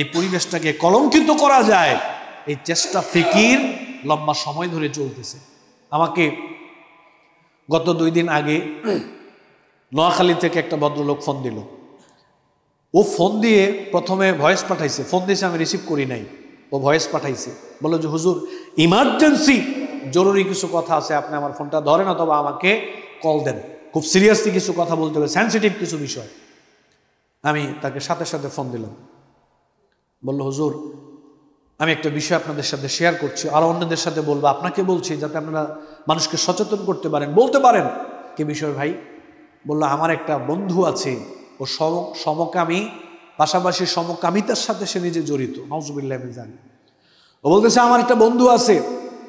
এই পরিবেশটাকে কলঙ্কিত করা যায় এই চেষ্টা ফিকির লম্বা সময় ধরে চলতেছে আমাকে গত দুই দিন আগে নোয়াখালী থেকে একটা ভদ্রলোক ফোন দিল ও ফোন দিয়ে প্রথমে ভয়েস পাঠাইছে ফোন দিয়েছে আমি রিসিভ করি নাই ও ভয়েস পাঠাইছে বললো যে হুজুর ইমার্জেন্সি জরুরি কিছু কথা আছে আপনি আমার ফোনটা ধরেন অথবা আমাকে কল দেন খুব সিরিয়াসলি কিছু কথা বলতে হবে সেন্সিটিভ কিছু বিষয় আমি তাকে সাথে সাথে ফোন দিলাম বলল হুজুর আমি একটা বিষয় আপনাদের সাথে শেয়ার করছি আর অন্যদের সাথে বলবো আপনাকে বলছি যাতে আপনারা মানুষকে সচেতন করতে পারেন বলতে পারেন কে বিষয় ভাই বলল আমার একটা বন্ধু আছে ও সমকামী পাশাপাশি সমকামিতার সাথে সে নিজে জড়িত নজবুল্লাহ জানি ও বলতেছে আমার একটা বন্ধু আছে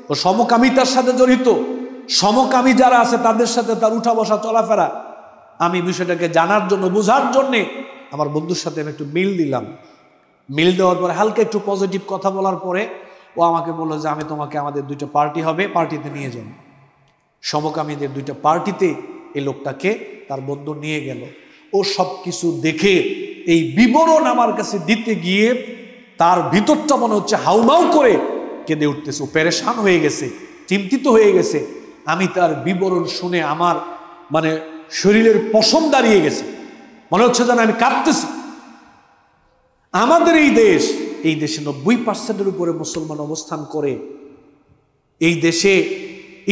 ও সমকামিতার সাথে জড়িত সমকামী যারা আছে তাদের সাথে তার উঠা বসা চলাফেরা আমি বিষয়টাকে জানার জন্য বোঝার জন্যে আমার বন্ধুর সাথে আমি একটু মিল দিলাম মিল দেওয়ার পরে হালকা একটু পজিটিভ কথা বলার পরে ও আমাকে বললো যে আমি তোমাকে আমাদের দুইটা পার্টি হবে পার্টিতে নিয়ে যাব সমকামীদের দুইটা পার্টিতে এই লোকটাকে তার বন্ধু নিয়ে গেল ও সব কিছু দেখে এই বিবরণ আমার কাছে দিতে গিয়ে তার ভিতরটা মনে হচ্ছে হাউমাউ করে কেঁদে উঠতেছে ও প্যারেশান হয়ে গেছে চিন্তিত হয়ে গেছে আমি তার বিবরণ শুনে আমার মানে শরীরের পশম দাঁড়িয়ে গেছে মনে হচ্ছে যেন আমি কাঁদতেছি আমাদের এই দেশ এই দেশে নব্বই পার্সেন্টের উপরে মুসলমান অবস্থান করে এই দেশে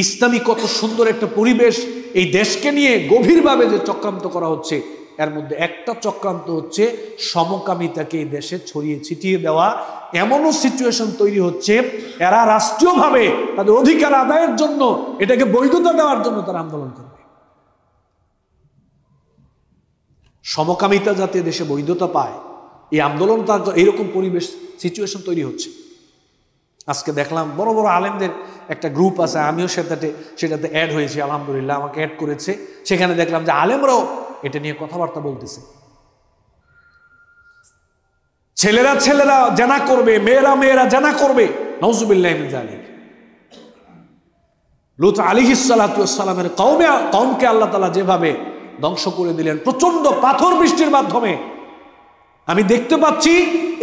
ইসলামী কত সুন্দর একটা পরিবেশ এই দেশকে নিয়ে গভীরভাবে যে চক্রান্ত করা হচ্ছে এর মধ্যে একটা চক্রান্ত হচ্ছে সমকামিতাকে এই দেশে ছড়িয়ে ছিটিয়ে দেওয়া এমনও সিচুয়েশন তৈরি হচ্ছে এরা রাষ্ট্রীয়ভাবে তাদের অধিকার আদায়ের জন্য এটাকে বৈধতা দেওয়ার জন্য তারা আন্দোলন করবে সমকামিতা যাতে দেশে বৈধতা পায় এই আন্দোলন তার এইরকম পরিবেশ সিচুয়েশন তৈরি হচ্ছে আজকে দেখলাম বড় বড় আলেমদের একটা গ্রুপ আছে আমিও সেটাতে সেটাতে অ্যাড হয়েছি আলহামদুলিল্লাহ আমাকে অ্যাড করেছে সেখানে দেখলাম যে আলেমরাও এটা নিয়ে কথাবার্তা বলতেছে ছেলেরা ছেলেরা জানা করবে মেয়েরা মেয়েরা জানা করবে নজুবিল্লাহ লুত আলী সালাতামের কৌমে কৌমকে আল্লাহ তালা যেভাবে ধ্বংস করে দিলেন প্রচন্ড পাথর বৃষ্টির মাধ্যমে আমি দেখতে পাচ্ছি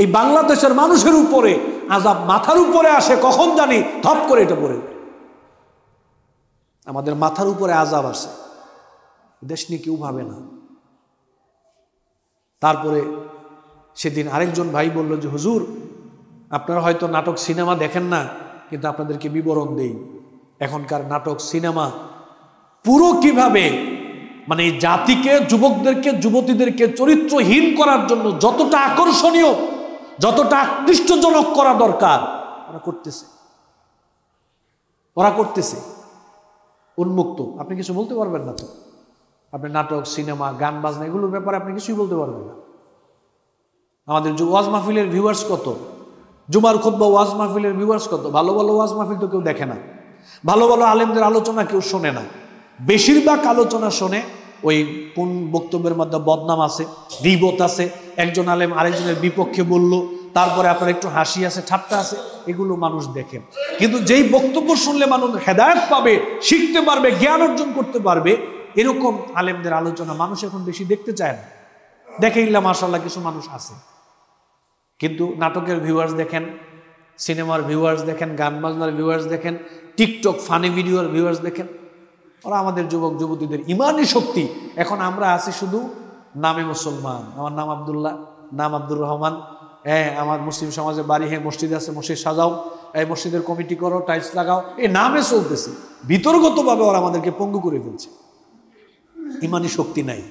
এই বাংলাদেশের মানুষের উপরে আজাব মাথার উপরে আসে কখন জানি থপ করে এটা পড়ে আমাদের মাথার উপরে আজাব আসে দেশ নিয়ে কেউ ভাবে না তারপরে সেদিন আরেকজন ভাই বলল যে হুজুর আপনারা হয়তো নাটক সিনেমা দেখেন না কিন্তু আপনাদেরকে বিবরণ দেই এখনকার নাটক সিনেমা পুরো কিভাবে মানে জাতিকে যুবকদেরকে যুবতীদেরকে চরিত্রহীন করার জন্য যতটা আকর্ষণীয় যতটা আকৃষ্টজনক করা দরকার ওরা করতেছে ওরা করতেছে উন্মুক্ত আপনি কিছু বলতে পারবেন না তো আপনি নাটক সিনেমা গান বাজনা এগুলোর ব্যাপারে আপনি কিছুই বলতে পারবেন না আমাদের ওয়াজ মাহফিলের ভিউয়ার্স কত জুমার খুদ্ ওয়াজ মাহফিলের ভিউয়ার্স কত ভালো ভালো ওয়াজ মাহফিল তো কেউ দেখে না ভালো ভালো আলেমদের আলোচনা কেউ শোনে না বেশিরভাগ আলোচনা শোনে ওই কোন বক্তব্যের মধ্যে বদনাম আছে বিবত আছে একজন আলেম আরেকজনের বিপক্ষে বলল তারপরে আপনার একটু হাসি আছে ঠাট্টা আছে এগুলো মানুষ দেখেন কিন্তু যেই বক্তব্য শুনলে মানুষ হেদায়ত পাবে শিখতে পারবে জ্ঞান অর্জন করতে পারবে এরকম আলেমদের আলোচনা মানুষ এখন বেশি দেখতে চায় না দেখে ইল্লা মাসাল্লাহ কিছু মানুষ আছে কিন্তু নাটকের ভিউয়ার্স দেখেন সিনেমার ভিউয়ার্স দেখেন গান বাজনার ভিউয়ার্স দেখেন টিকটক ফানি ভিডিওর ভিউয়ার্স দেখেন ওরা আমাদের যুবক যুবতীদের ইমানই শক্তি এখন আমরা আছি শুধু নামে মুসলমান আমার নাম আবদুল্লাহ নাম আব্দুর রহমান হ্যাঁ আমার মুসলিম সমাজে বাড়ি হ্যাঁ মসজিদ আছে মসজিদ সাজাও এই মসজিদের কমিটি করো টাইলস লাগাও এই নামে চলতেছে বিতর্গতভাবে ওরা আমাদেরকে পঙ্গু করে ফেলছে ইমানই শক্তি নাই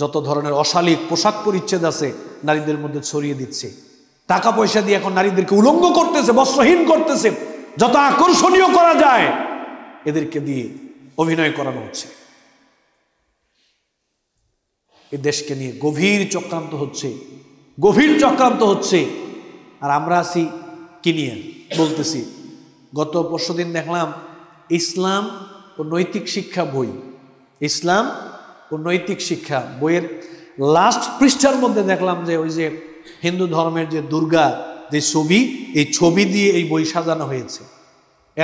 যত ধরনের অশালিক পোশাক পরিচ্ছেদ আছে নারীদের মধ্যে ছড়িয়ে দিচ্ছে টাকা পয়সা দিয়ে এখন নারীদেরকে উলঙ্গ করতেছে বস্ত্রহীন করতেছে যত আকর্ষণীয় করা যায় এদেরকে দিয়ে অভিনয় করানো হচ্ছে এ দেশকে নিয়ে গভীর চক্রান্ত হচ্ছে গভীর চক্রান্ত হচ্ছে আর আমরা আছি কি নিয়ে বলতেছি গত পরশু দিন দেখলাম ইসলাম ও নৈতিক শিক্ষা বই ইসলাম ও নৈতিক শিক্ষা বইয়ের লাস্ট পৃষ্ঠার মধ্যে দেখলাম যে ওই যে হিন্দু ধর্মের যে দুর্গা যে ছবি এই ছবি দিয়ে এই বই সাজানো হয়েছে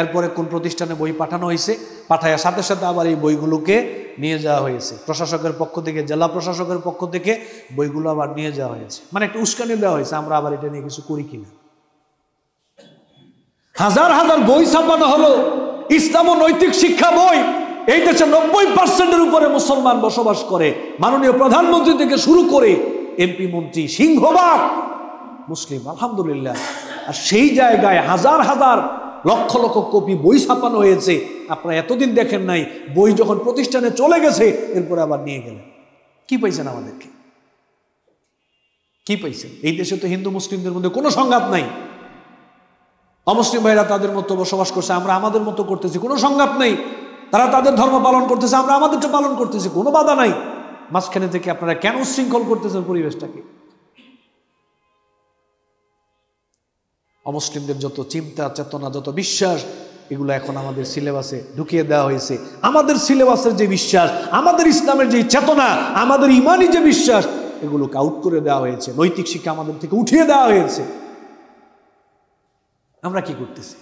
এরপরে কোন প্রতিষ্ঠানে বই পাঠানো হয়েছে পাঠায়ার সাথে সাথে আবার এই বইগুলোকে নিয়ে যাওয়া হয়েছে প্রশাসকের পক্ষ থেকে জেলা প্রশাসকের পক্ষ থেকে বইগুলো আবার নিয়ে যাওয়া হয়েছে মানে একটা উস্কানি দেওয়া হয়েছে আমরা আবার এটা নিয়ে কিছু করি কিনা হাজার হাজার বই ছাপানো হলো ইসলাম ও নৈতিক শিক্ষা বই এই দেশে নব্বই পার্সেন্টের উপরে মুসলমান বসবাস করে মাননীয় প্রধানমন্ত্রী থেকে শুরু করে এমপি মন্ত্রী সিংহবাগ মুসলিম আলহামদুলিল্লাহ আর সেই জায়গায় হাজার হাজার লক্ষ লক্ষ কপি বই ছাপানো হয়েছে আপনারা এতদিন দেখেন নাই বই যখন প্রতিষ্ঠানে চলে গেছে এরপরে আবার নিয়ে গেলেন কি পাইছেন আমাদেরকে কি পাইছেন এই দেশে তো হিন্দু মুসলিমদের মধ্যে কোনো সংঘাত নাই অমুসলিম ভাইরা তাদের মতো বসবাস করছে আমরা আমাদের মতো করতেছি কোনো সংঘাত নাই তারা তাদের ধর্ম পালন করতেছে আমরা আমাদেরটা পালন করতেছি কোনো বাধা নাই মাঝখানে থেকে আপনারা কেন উশৃঙ্খল করতেছেন পরিবেশটাকে অমুসলিমদের যত চিন্তা চেতনা যত বিশ্বাস এগুলো এখন আমাদের সিলেবাসে ঢুকিয়ে দেওয়া হয়েছে আমাদের সিলেবাসের যে বিশ্বাস আমাদের ইসলামের যে চেতনা আমাদের ইমানই যে বিশ্বাস এগুলোকে আউট করে দেওয়া হয়েছে নৈতিক শিক্ষা আমাদের থেকে উঠিয়ে দেওয়া হয়েছে আমরা কি করতেছি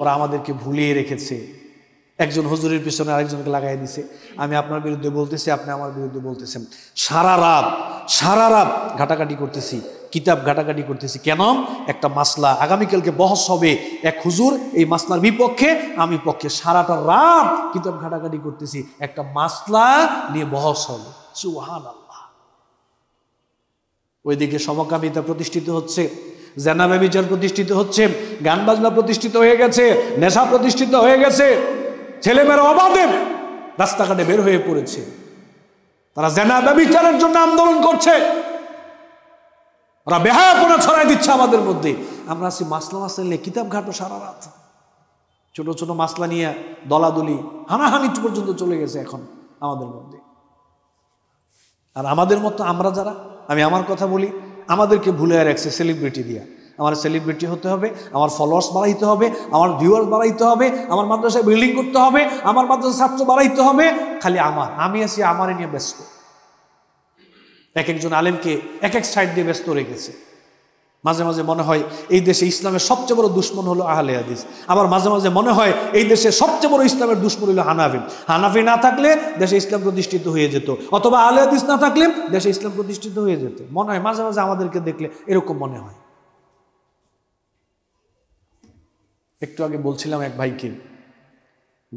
ওরা আমাদেরকে ভুলিয়ে রেখেছে একজন হজুরের পিছনে আরেকজনকে লাগাই দিছে আমি আপনার বিরুদ্ধে বলতেছি আপনি আমার বিরুদ্ধে বলতেছেন সারা রাত সারা রাত ঘাটাঘাটি করতেছি কিতাব ঘাটাঘাটি করতেছি কেন একটা মাসলা আগামীকালকে বহস হবে এক হুজুর এই মাসলার বিপক্ষে আমি পক্ষে সারাটা রাত কিতাব ঘাটাঘাটি করতেছি একটা মাসলা নিয়ে বহস হবে সুহান আল্লাহ ওইদিকে সমকামিতা প্রতিষ্ঠিত হচ্ছে জেনাবে বিচার প্রতিষ্ঠিত হচ্ছে গান বাজনা প্রতিষ্ঠিত হয়ে গেছে নেশা প্রতিষ্ঠিত হয়ে গেছে ছেলেমেয়েরা অবাধে রাস্তাঘাটে বের হয়ে পড়েছে তারা জেনা বিচারের জন্য আন্দোলন করছে ওরা বেহায়াপনা ছড়াই দিচ্ছে আমাদের মধ্যে আমরা আছি মাসলা মাসলা নিয়ে কিতাব ঘাটো সারা রাত ছোট ছোট মাসলা নিয়ে দলাদলি হানাহানি পর্যন্ত চলে গেছে এখন আমাদের মধ্যে আর আমাদের মতো আমরা যারা আমি আমার কথা বলি আমাদেরকে ভুলে রাখছে সেলিব্রিটি দিয়া আমার সেলিব্রিটি হতে হবে আমার ফলোয়ার্স বাড়াইতে হবে আমার ভিউয়ার্স বাড়াইতে হবে আমার মাদ্রাসায় বিল্ডিং করতে হবে আমার মাদ্রাসায় ছাত্র বাড়াইতে হবে খালি আমার আমি আছি আমার নিয়ে ব্যস্ত এক একজন আলেমকে এক এক সাইড দিয়ে ব্যস্ত রেখেছে মাঝে মাঝে মনে হয় এই দেশে ইসলামের সবচেয়ে বড় দুশ্মন হলো আহলে হাদিস আবার মাঝে মাঝে মনে হয় এই দেশে সবচেয়ে বড় ইসলামের দুশ্মন হলো হানাফি হানাফি না থাকলে দেশে ইসলাম প্রতিষ্ঠিত হয়ে যেত অথবা আহলে হাদিস না থাকলে দেশে ইসলাম প্রতিষ্ঠিত হয়ে যেত মনে হয় মাঝে মাঝে আমাদেরকে দেখলে এরকম মনে হয় একটু আগে বলছিলাম এক ভাইকে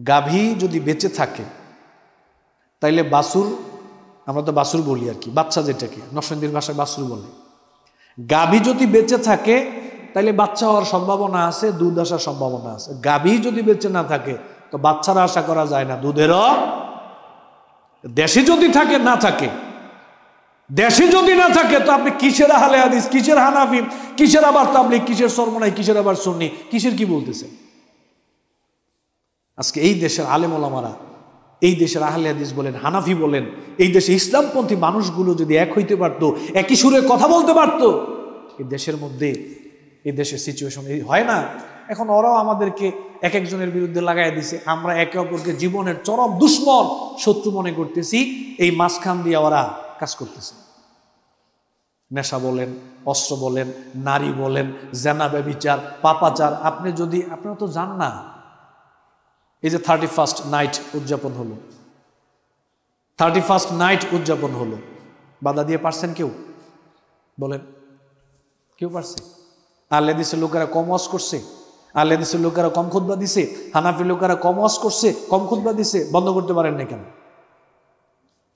গাভী যদি বেঁচে থাকে তাইলে বাসুর আমরা তো বাসুর বলি আর কি বাচ্চা যেটাকে নরসিংদীর ভাষায় বাসুর বলে গাভী যদি বেঁচে থাকে তাহলে বাচ্চা হওয়ার সম্ভাবনা আছে দুধ আসার সম্ভাবনা আছে গাভী যদি বেঁচে না থাকে তো বাচ্চারা আশা করা যায় না দুধেরও দেশে যদি থাকে না থাকে দেশে যদি না থাকে তো আপনি কিসের হালে আদিস কিসের হানাফি কিসের আবার তাবলিক কিসের সর্বনাই কিসের আবার সুন্নি কিসের কি বলতেছে আজকে এই দেশের আলেমারা এই দেশের আহলে হাদিস বলেন হানাফি বলেন এই দেশে ইসলামপন্থী মানুষগুলো যদি এক হইতে পারত একই সুরে কথা বলতে পারত এই দেশের মধ্যে এই দেশের সিচুয়েশন এই হয় না এখন ওরাও আমাদেরকে এক একজনের বিরুদ্ধে লাগাই দিছে আমরা একে অপরকে জীবনের চরম দুশ্মন শত্রু মনে করতেছি এই মাঝখান দিয়ে ওরা কাজ করতেছে নেশা বলেন অস্ত্র বলেন নারী বলেন জেনা ব্যবিচার পাপাচার আপনি যদি আপনারা তো জান না এই যে থার্টি ফার্স্ট নাইট উদযাপন হলো থার্টি ফার্স্ট নাইট উদযাপন হলো বাধা দিয়ে পারছেন কেউ বলেন কেউ পারছে আর লেদিসের লোকেরা কম ওয়াশ করছে আর লেদিসের লোকেরা কম খুদবা দিছে হানাফি লোকেরা কম ওয়াশ করছে কম খুদবা দিছে বন্ধ করতে পারেন না কেন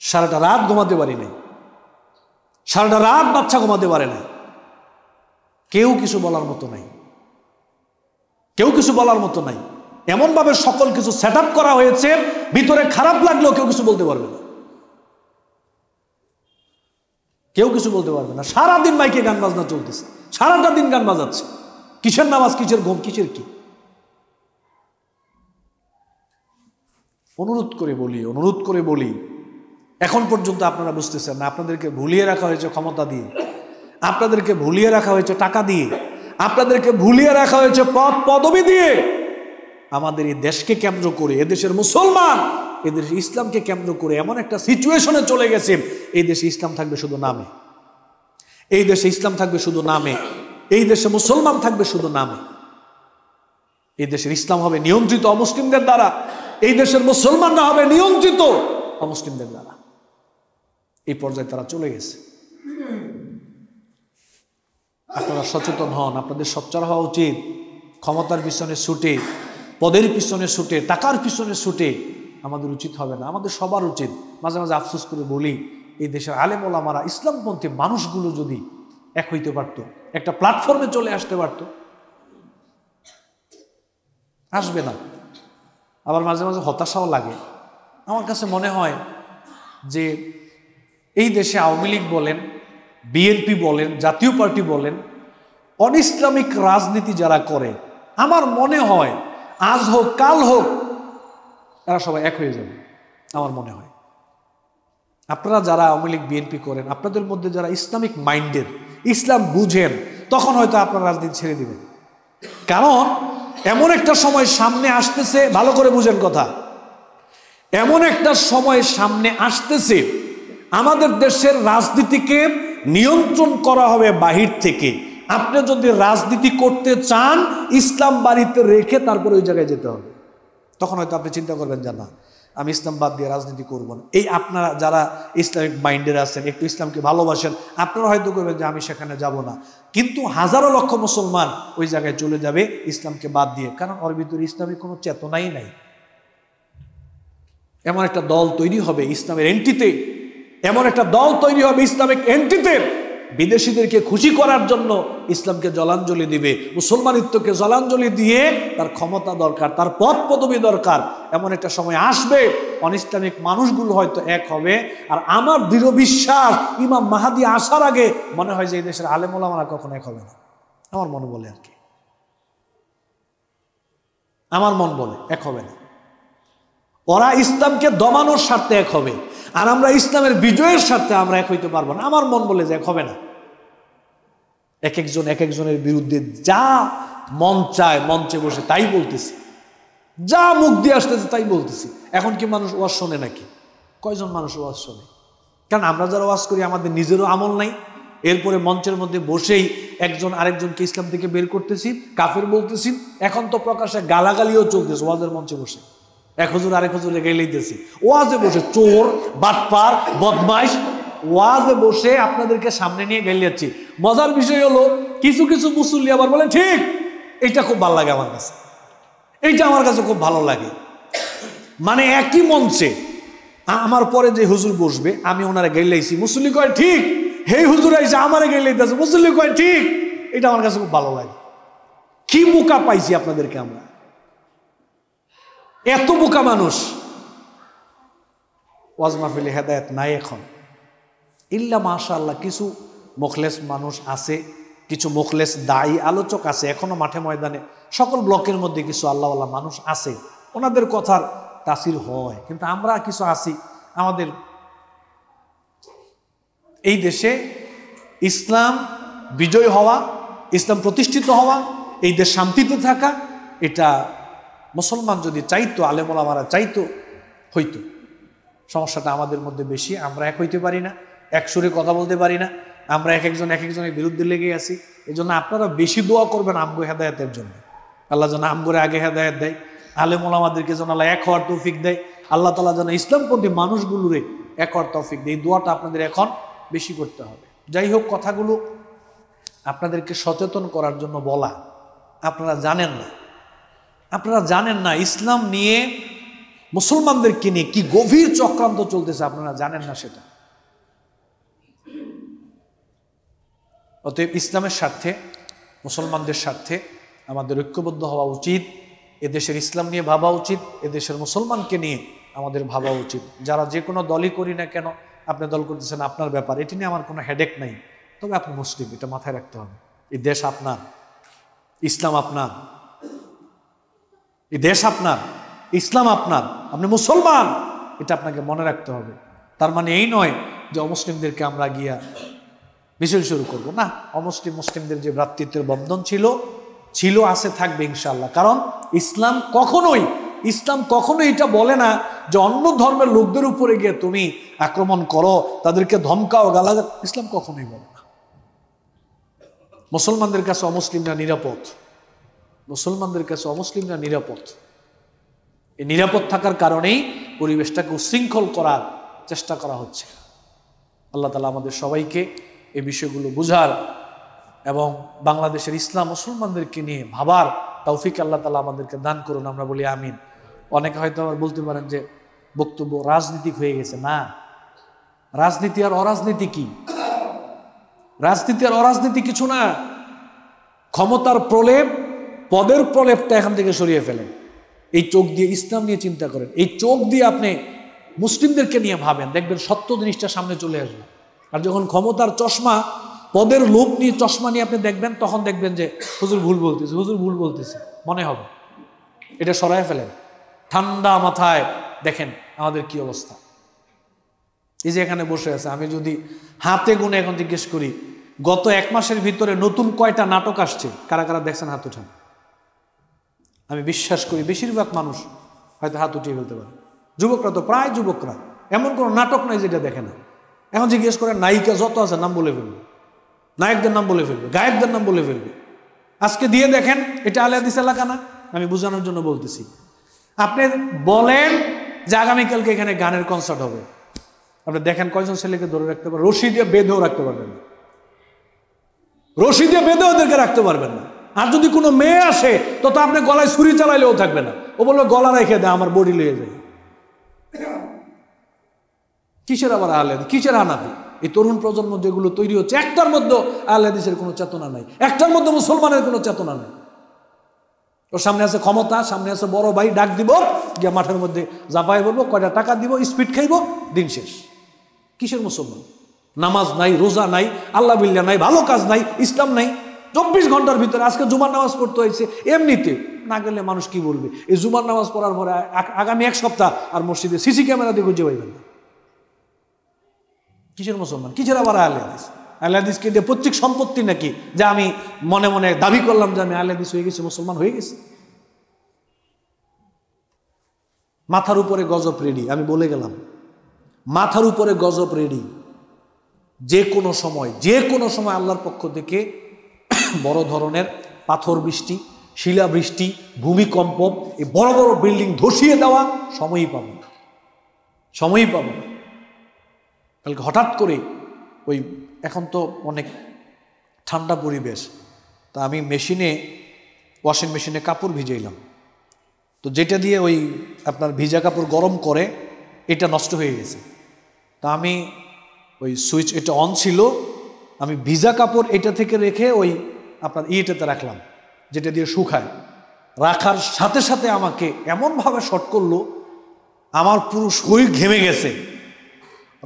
সারাটা রাত ঘুমাতে পারি নাই সারাটা রাত বাচ্চা ঘুমাতে পারে না কেউ কিছু বলার মতো নাই কেউ কিছু বলার মতো নাই এমনভাবে সকল কিছু সেট করা হয়েছে ভিতরে খারাপ লাগলেও কেউ কিছু বলতে পারবে না কেউ কিছু বলতে পারবে না সারাদিন মাইকে গান বাজনা চলতেছে সারাটা দিন গান বাজাচ্ছে কিসের নামাজ কিসের ঘুম কিসের কি অনুরোধ করে বলি অনুরোধ করে বলি এখন পর্যন্ত আপনারা বুঝতেছেন না আপনাদেরকে ভুলিয়ে রাখা হয়েছে ক্ষমতা দিয়ে আপনাদেরকে ভুলিয়ে রাখা হয়েছে টাকা দিয়ে আপনাদেরকে ভুলিয়ে রাখা হয়েছে পদ পদবি দিয়ে আমাদের এই দেশকে কেন্দ্র করে এদেশের মুসলমান এদের ইসলামকে কেন্দ্র করে এমন একটা সিচুয়েশনে চলে গেছে এই দেশে ইসলাম থাকবে শুধু নামে এই দেশে ইসলাম থাকবে শুধু নামে এই দেশে মুসলমান থাকবে শুধু নামে এই দেশের ইসলাম হবে নিয়ন্ত্রিত অমুসলিমদের দ্বারা এই দেশের মুসলমানরা হবে নিয়ন্ত্রিত অমুসলিমদের দ্বারা এই পর্যায়ে তারা চলে গেছে আপনারা সচেতন হন আপনাদের সচ্চার হওয়া উচিত ক্ষমতার পিছনে ছুটে পদের পিছনে ছুটে টাকার পিছনে ছুটে আমাদের উচিত হবে না আমাদের সবার উচিত মাঝে মাঝে আফসোস করে বলি এই দেশের আলেমোলামারা ইসলামপন্থী মানুষগুলো যদি এক হইতে পারত একটা প্ল্যাটফর্মে চলে আসতে পারত আসবে না আবার মাঝে মাঝে হতাশাও লাগে আমার কাছে মনে হয় যে এই দেশে আওয়ামী লীগ বলেন বিএনপি বলেন জাতীয় পার্টি বলেন অন ইসলামিক রাজনীতি যারা করে আমার মনে হয় আজ হোক কাল হোক এরা সবাই এক হয়ে যাবে আমার মনে হয় আপনারা যারা আওয়ামী লীগ বিএনপি করেন আপনাদের মধ্যে যারা ইসলামিক মাইন্ডের ইসলাম বুঝেন তখন হয়তো আপনারা রাজনীতি ছেড়ে দেবেন কারণ এমন একটা সময় সামনে আসতেছে ভালো করে বুঝেন কথা এমন একটা সময় সামনে আসতেছে আমাদের দেশের রাজনীতিকে নিয়ন্ত্রণ করা হবে বাহির থেকে আপনি যদি রাজনীতি করতে চান ইসলাম বাড়িতে রেখে তারপরে ওই জায়গায় যেতে হবে তখন হয়তো আপনি চিন্তা করবেন যে না আমি ইসলাম বাদ দিয়ে রাজনীতি করব না এই আপনারা যারা ইসলামিক মাইন্ডের আছেন একটু ইসলামকে ভালোবাসেন আপনারা হয়তো করবেন যে আমি সেখানে যাব না কিন্তু হাজারো লক্ষ মুসলমান ওই জায়গায় চলে যাবে ইসলামকে বাদ দিয়ে কারণ ওর ভিতরে ইসলামের কোনো চেতনাই নাই এমন একটা দল তৈরি হবে ইসলামের এন্টিতে এমন একটা দল তৈরি হবে ইসলামিক এন্টিতে বিদেশিদেরকে খুশি করার জন্য ইসলামকে জলাঞ্জলি দিবে মুসলমানিত্বকে জলাঞ্জলি দিয়ে তার ক্ষমতা দরকার তার পদ পদবি দরকার এমন একটা সময় আসবে অনিস্লামিক মানুষগুলো হয়তো এক হবে আর আমার দৃঢ় বিশ্বাস ইমাম মাহাদি আসার আগে মনে হয় যে এই দেশের আলেমোলামারা কখনো এক হবে না আমার মন বলে আর কি আমার মন বলে এক হবে না ওরা ইসলামকে দমানোর স্বার্থে এক হবে আর আমরা ইসলামের বিজয়ের স্বার্থে আমরা এক হইতে পারবো না আমার মন বলে যে এক হবে না এক একজন এক একজনের বিরুদ্ধে যা মন চায় মঞ্চে বসে তাই বলতেছি যা মুখ দিয়ে আসতেছে তাই বলতেছি এখন কি মানুষ ওয়াজ শোনে নাকি কয়জন মানুষ ওয়াজ শোনে কারণ আমরা যারা ওয়াজ করি আমাদের নিজেরও আমল নাই এরপরে মঞ্চের মধ্যে বসেই একজন আরেকজনকে ইসলাম থেকে বের করতেছি কাফের বলতেছি এখন তো প্রকাশে গালাগালিও চলতেছে ওয়াজের মঞ্চে বসে এক হুজুর আরেক হুজুরে গেলেই দিয়েছি ওয়াজে বসে চোর বাটপার বদমাইশ ওয়াজে বসে আপনাদেরকে সামনে নিয়ে গেলে যাচ্ছি মজার বিষয় হলো কিছু কিছু মুসল্লি আবার বলে ঠিক এটা খুব ভালো লাগে আমার কাছে এইটা আমার কাছে খুব ভালো লাগে মানে একই মঞ্চে আমার পরে যে হুজুর বসবে আমি ওনারা গেলাইছি মুসল্লি কয় ঠিক হে হুজুর আইসে আমার গেলে মুসল্লি কয় ঠিক এটা আমার কাছে খুব ভালো লাগে কি মোকা পাইছি আপনাদেরকে আমরা এত বোকা মানুষ ওয়াজ মাহফিলি হেদায়ত নাই এখন ইল্লা আল্লাহ কিছু মুখলেস মানুষ আছে কিছু মুখলেস দায়ী আলোচক আছে এখনো মাঠে ময়দানে সকল ব্লকের মধ্যে কিছু আল্লাহওয়ালা মানুষ আছে ওনাদের কথার তাসির হয় কিন্তু আমরা কিছু আছি আমাদের এই দেশে ইসলাম বিজয় হওয়া ইসলাম প্রতিষ্ঠিত হওয়া এই দেশ শান্তিতে থাকা এটা মুসলমান যদি চাইতো মারা চাইতো হইতো সমস্যাটা আমাদের মধ্যে বেশি আমরা এক হইতে পারি না এক সুরে কথা বলতে পারি না আমরা এক একজন এক একজনের বিরুদ্ধে লেগে আছি এই জন্য আপনারা বেশি দোয়া করবেন আমগো হেদায়তের জন্য আল্লাহ যেন আমগরে আগে হেদায়ত দেয় আলেমুল আমাদেরকে যেন আল্লাহ এক হওয়ার তৌফিক দেয় আল্লাহ তালা যেন ইসলামপন্থী মানুষগুলোরে এক হওয়ার তৌফিক দেয় এই দোয়াটা আপনাদের এখন বেশি করতে হবে যাই হোক কথাগুলো আপনাদেরকে সচেতন করার জন্য বলা আপনারা জানেন না আপনারা জানেন না ইসলাম নিয়ে মুসলমানদেরকে নিয়ে কি গভীর চক্রান্ত চলতেছে আপনারা জানেন না সেটা অতএব ইসলামের স্বার্থে মুসলমানদের স্বার্থে আমাদের ঐক্যবদ্ধ হওয়া উচিত এদেশের ইসলাম নিয়ে ভাবা উচিত এদেশের মুসলমানকে নিয়ে আমাদের ভাবা উচিত যারা যে কোনো দলই করি না কেন আপনি দল করতেছেন আপনার ব্যাপার এটি নিয়ে আমার কোনো হেডেক নাই তবে আপনি মুসলিম এটা মাথায় রাখতে হবে এই দেশ আপনার ইসলাম আপনার এই দেশ আপনার ইসলাম আপনার আপনি মুসলমান এটা আপনাকে মনে রাখতে হবে তার মানে এই নয় যে অমুসলিমদেরকে আমরা গিয়া মিছিল শুরু করব না অমুসলিম মুসলিমদের যে ভ্রাতৃত্বের বন্ধন ছিল ছিল আছে থাকবে ইনশাল্লাহ কারণ ইসলাম কখনোই ইসলাম কখনোই এটা বলে না যে অন্য ধর্মের লোকদের উপরে গিয়ে তুমি আক্রমণ করো তাদেরকে ধমকাও গালা ইসলাম কখনোই বলে না মুসলমানদের কাছে অমুসলিমরা নিরাপদ মুসলমানদের কাছে অমুসলিমরা নিরাপদ এই নিরাপদ থাকার কারণেই পরিবেশটাকে উশৃঙ্খল করার চেষ্টা করা হচ্ছে আল্লাহ তালা আমাদের সবাইকে এই বিষয়গুলো বুঝার এবং বাংলাদেশের ইসলাম মুসলমানদেরকে নিয়ে ভাবার তৌফিক আল্লাহ তালা আমাদেরকে দান করুন আমরা বলি আমিন অনেকে হয়তো আবার বলতে পারেন যে বক্তব্য রাজনীতিক হয়ে গেছে না রাজনীতি আর অরাজনীতি কি রাজনীতি আর অরাজনীতি কিছু না ক্ষমতার প্রলেপ পদের প্রলেপটা এখান থেকে সরিয়ে ফেলেন এই চোখ দিয়ে ইসলাম নিয়ে চিন্তা করেন এই চোখ দিয়ে আপনি মুসলিমদেরকে নিয়ে ভাবেন দেখবেন সত্য জিনিসটা সামনে চলে আসবে আর যখন ক্ষমতার চশমা পদের লোভ নিয়ে চশমা নিয়ে আপনি দেখবেন তখন দেখবেন যে হুজুর ভুল বলতেছে হুজুর ভুল বলতেছে মনে হবে এটা সরাই ফেলেন ঠান্ডা মাথায় দেখেন আমাদের কি অবস্থা এই যে এখানে বসে আছে আমি যদি হাতে গুনে এখন জিজ্ঞেস করি গত এক মাসের ভিতরে নতুন কয়টা নাটক আসছে কারা কারা দেখছেন হাত উঠান আমি বিশ্বাস করি বেশিরভাগ মানুষ হয়তো হাত উঠিয়ে ফেলতে পারে যুবকরা তো প্রায় যুবকরা এমন কোনো নাটক নাই যেটা দেখে না এখন জিজ্ঞেস করে নায়িকা যত আছে নাম বলে ফেলবে নায়কদের নাম বলে ফেলবে গায়কদের নাম বলে ফেলবে আজকে দিয়ে দেখেন এটা দিস এলাকা না আমি বোঝানোর জন্য বলতেছি আপনি বলেন যে আগামীকালকে এখানে গানের কনসার্ট হবে আপনি দেখেন কয়জন ছেলেকে ধরে রাখতে পারবেন রশি দিয়ে বেঁধেও রাখতে পারবেন না রশি দিয়ে বেঁধে ওদেরকে রাখতে পারবেন না আর যদি কোনো মেয়ে আসে তো আপনি গলায় ছুরি চালাইলেও থাকবে না ও বলবে গলা রেখে দেয় আমার বডি লয়ে যায় কিসের আবার আহলেদ কিসের আনাবি এই তরুণ প্রজন্ম যেগুলো তৈরি হচ্ছে একটার মধ্যে আহলেদিসের কোনো চেতনা নাই একটার মধ্যে মুসলমানের কোনো চেতনা নাই ওর সামনে আছে ক্ষমতা সামনে আছে বড় ভাই ডাক দিব গিয়ে মাঠের মধ্যে জাপাই বলবো কয়টা টাকা দিব স্পিড খাইব দিন শেষ কিসের মুসলমান নামাজ নাই রোজা নাই আল্লাহ বিল্লা নাই ভালো কাজ নাই ইসলাম নাই চব্বিশ ঘন্টার ভিতরে আজকে জুমার নামাজ পড়তে হয়েছে এমনিতে না গেলে মানুষ কি বলবে এই জুমার নামাজ পড়ার পরে আগামী এক সপ্তাহ আর মসজিদে সিসি ক্যামেরা দিয়ে খুঁজে পাইবেন না কিসের মুসলমান কিসের আবার আহলে হাদিস আহলে দিয়ে প্রত্যেক সম্পত্তি নাকি যে আমি মনে মনে দাবি করলাম যে আমি আহলে হয়ে গেছি মুসলমান হয়ে গেছি মাথার উপরে গজব রেডি আমি বলে গেলাম মাথার উপরে গজব রেডি যে কোনো সময় যে কোনো সময় আল্লাহর পক্ষ থেকে বড় ধরনের পাথর বৃষ্টি শিলাবৃষ্টি ভূমিকম্প এই বড় বড় বিল্ডিং ধসিয়ে দেওয়া সময়ই পাব না সময়ই পাব না কালকে হঠাৎ করে ওই এখন তো অনেক ঠান্ডা পরিবেশ তা আমি মেশিনে ওয়াশিং মেশিনে কাপড় ভিজাইলাম তো যেটা দিয়ে ওই আপনার ভিজা কাপড় গরম করে এটা নষ্ট হয়ে গেছে তা আমি ওই সুইচ এটা অন ছিল আমি ভিজা কাপড় এটা থেকে রেখে ওই আপনার ইয়েটাতে রাখলাম যেটা দিয়ে শুকায় রাখার সাথে সাথে আমাকে এমনভাবে শর্ট করলো আমার পুরো সই ঘেমে গেছে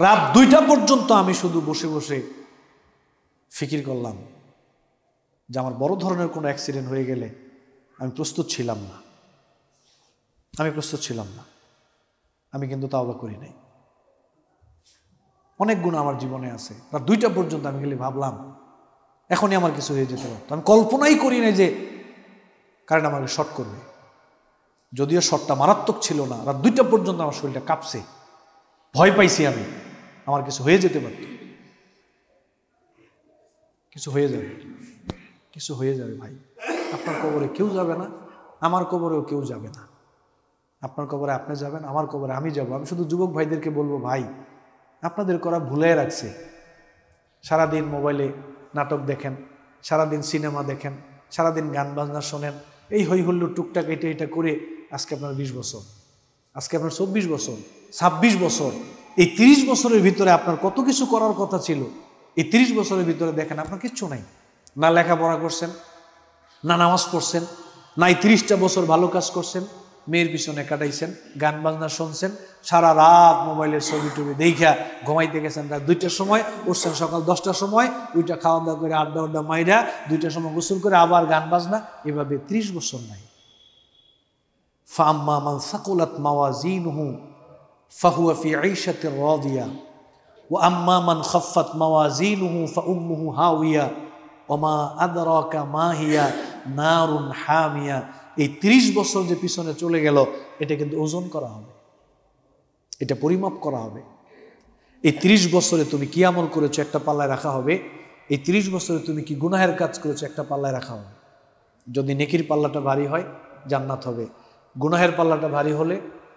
রাত দুইটা পর্যন্ত আমি শুধু বসে বসে ফিকির করলাম যে আমার বড় ধরনের কোনো অ্যাক্সিডেন্ট হয়ে গেলে আমি প্রস্তুত ছিলাম না আমি প্রস্তুত ছিলাম না আমি কিন্তু তাওবা করি নাই অনেক গুণ আমার জীবনে আছে রাত দুইটা পর্যন্ত আমি খালি ভাবলাম এখনই আমার কিছু হয়ে যেতে পারতো আমি কল্পনাই করি না যে কারেন্ট আমাকে শর্ট করবে যদিও শর্টটা মারাত্মক ছিল না রাত দুইটা পর্যন্ত আমার শরীরটা কাঁপছে ভয় পাইছি আমি আমার কিছু হয়ে যেতে পারত কিছু হয়ে যাবে কিছু হয়ে যাবে ভাই আপনার কবরে কেউ যাবে না আমার কবরেও কেউ যাবে না আপনার কবরে আপনি যাবেন আমার কবরে আমি যাব আমি শুধু যুবক ভাইদেরকে বলবো ভাই আপনাদের করা ভুলে রাখছে সারাদিন মোবাইলে নাটক দেখেন সারাদিন সিনেমা দেখেন সারাদিন গান বাজনা শোনেন এই হুল্লু টুকটাক এটা এটা করে আজকে আপনার বিশ বছর আজকে আপনার চব্বিশ বছর ছাব্বিশ বছর এই ৩০ বছরের ভিতরে আপনার কত কিছু করার কথা ছিল এই ৩০ বছরের ভিতরে দেখেন আপনার কিচ্ছু নাই না লেখাপড়া করছেন না নামাজ পড়ছেন না এই তিরিশটা বছর ভালো কাজ করছেন মেয়ের পিছনে কাটাইছেন গান বাজনা শুনছেন সারা রাত মোবাইলের ছবি টবি দেখা ঘুমাইতে গেছেন রাত দুইটার সময় উঠছেন সকাল দশটার সময় ওইটা খাওয়া দাওয়া করে আড্ডা আড্ডা মাইরা দুইটার সময় গোসল করে আবার গান বাজনা এভাবে ত্রিশ বছর নাই ফাম্মা মান সাকুলাত মাওয়াজিনহু ফাহুয়া ফি আইশাতির রাদিয়া ওয়া আম্মা মান খাফাত মাওয়াজিনহু ফাউম্মুহু হাওিয়া ওয়া মা আদরাকা মা হিয়া নারুন হামিয়া এই ৩০ বছর যে পিছনে চলে গেল এটা কিন্তু ওজন করা হবে এটা পরিমাপ করা হবে এই ৩০ বছরে তুমি কি আমল করেছো একটা পাল্লায় রাখা হবে এই ৩০ বছরে তুমি কি গুনাহের কাজ করেছো একটা পাল্লায় রাখা হবে যদি নেকির পাল্লাটা ভারী হয় জান্নাত হবে গুনাহের পাল্লাটা ভারী হলে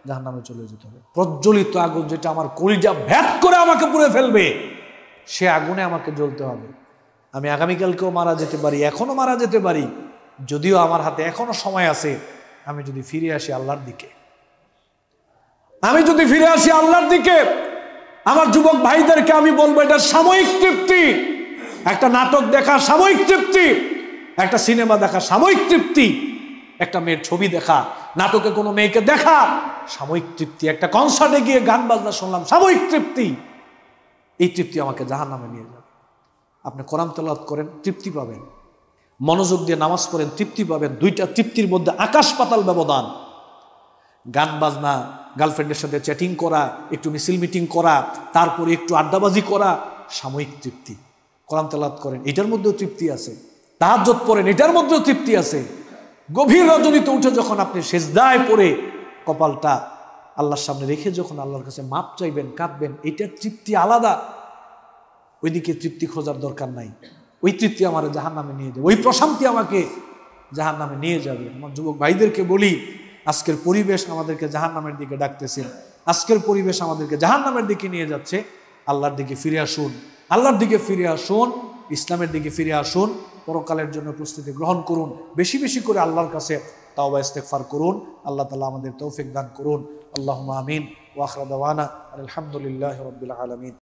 জাহান্নামে চলে যেতে হবে প্রজ্বলিত আগুন যেটা আমার কলিজা ভ্যাট করে আমাকে পুড়ে ফেলবে সে আগুনে আমাকে জ্বলতে হবে আমি আগামীকালকেও মারা যেতে পারি এখনও মারা যেতে পারি যদিও আমার হাতে এখনো সময় আছে আমি যদি ফিরে আসি আল্লাহর দিকে আমি যদি ফিরে আসি আল্লাহর দিকে আমার যুবক ভাইদেরকে আমি বলবো এটা সাময়িক তৃপ্তি একটা নাটক দেখা সাময়িক তৃপ্তি একটা সিনেমা দেখা সাময়িক তৃপ্তি একটা মেয়ের ছবি দেখা নাটকে কোনো মেয়েকে দেখা সাময়িক তৃপ্তি একটা কনসার্টে গিয়ে গান বাজনা শুনলাম সাময়িক তৃপ্তি এই তৃপ্তি আমাকে জাহান নামে নিয়ে যাবে আপনি কোরআন করেন তৃপ্তি পাবেন মনোযোগ দিয়ে নামাজ পড়েন তৃপ্তি পাবেন দুইটা তৃপ্তির মধ্যে আকাশ পাতাল ব্যবধান গান বাজনা গার্লফ্রেন্ডের সাথে চ্যাটিং করা একটু মিছিল মিটিং করা তারপরে একটু আড্ডাবাজি করা সাময়িক তৃপ্তি কলাম তেলাত করেন এটার মধ্যেও তৃপ্তি আছে তাহাজত পড়েন এটার মধ্যেও তৃপ্তি আছে গভীর রজনীতে উঠে যখন আপনি সেজদায় পড়ে কপালটা আল্লাহর সামনে রেখে যখন আল্লাহর কাছে মাপ চাইবেন কাঁদবেন এটার তৃপ্তি আলাদা ওইদিকে তৃপ্তি খোঁজার দরকার নাই ওই তৃপ্তি আমার জাহান নামে নিয়ে যাবে ওই প্রশান্তি আমাকে জাহান নামে নিয়ে যাবে আমার যুবক ভাইদেরকে বলি আজকের পরিবেশ আমাদেরকে জাহান নামের দিকে ডাকতেছে আজকের পরিবেশ আমাদেরকে জাহান নামের দিকে নিয়ে যাচ্ছে আল্লাহর দিকে ফিরে আসুন আল্লাহর দিকে ফিরে আসুন ইসলামের দিকে ফিরে আসুন পরকালের জন্য প্রস্তুতি গ্রহণ করুন বেশি বেশি করে আল্লাহর কাছে তাওবা ইস্তেকফার করুন আল্লাহ তালা আমাদের তৌফিক দান করুন আল্লাহ আমিন ওয়াখরাদানা আলহামদুলিল্লাহ রবিল আলমিন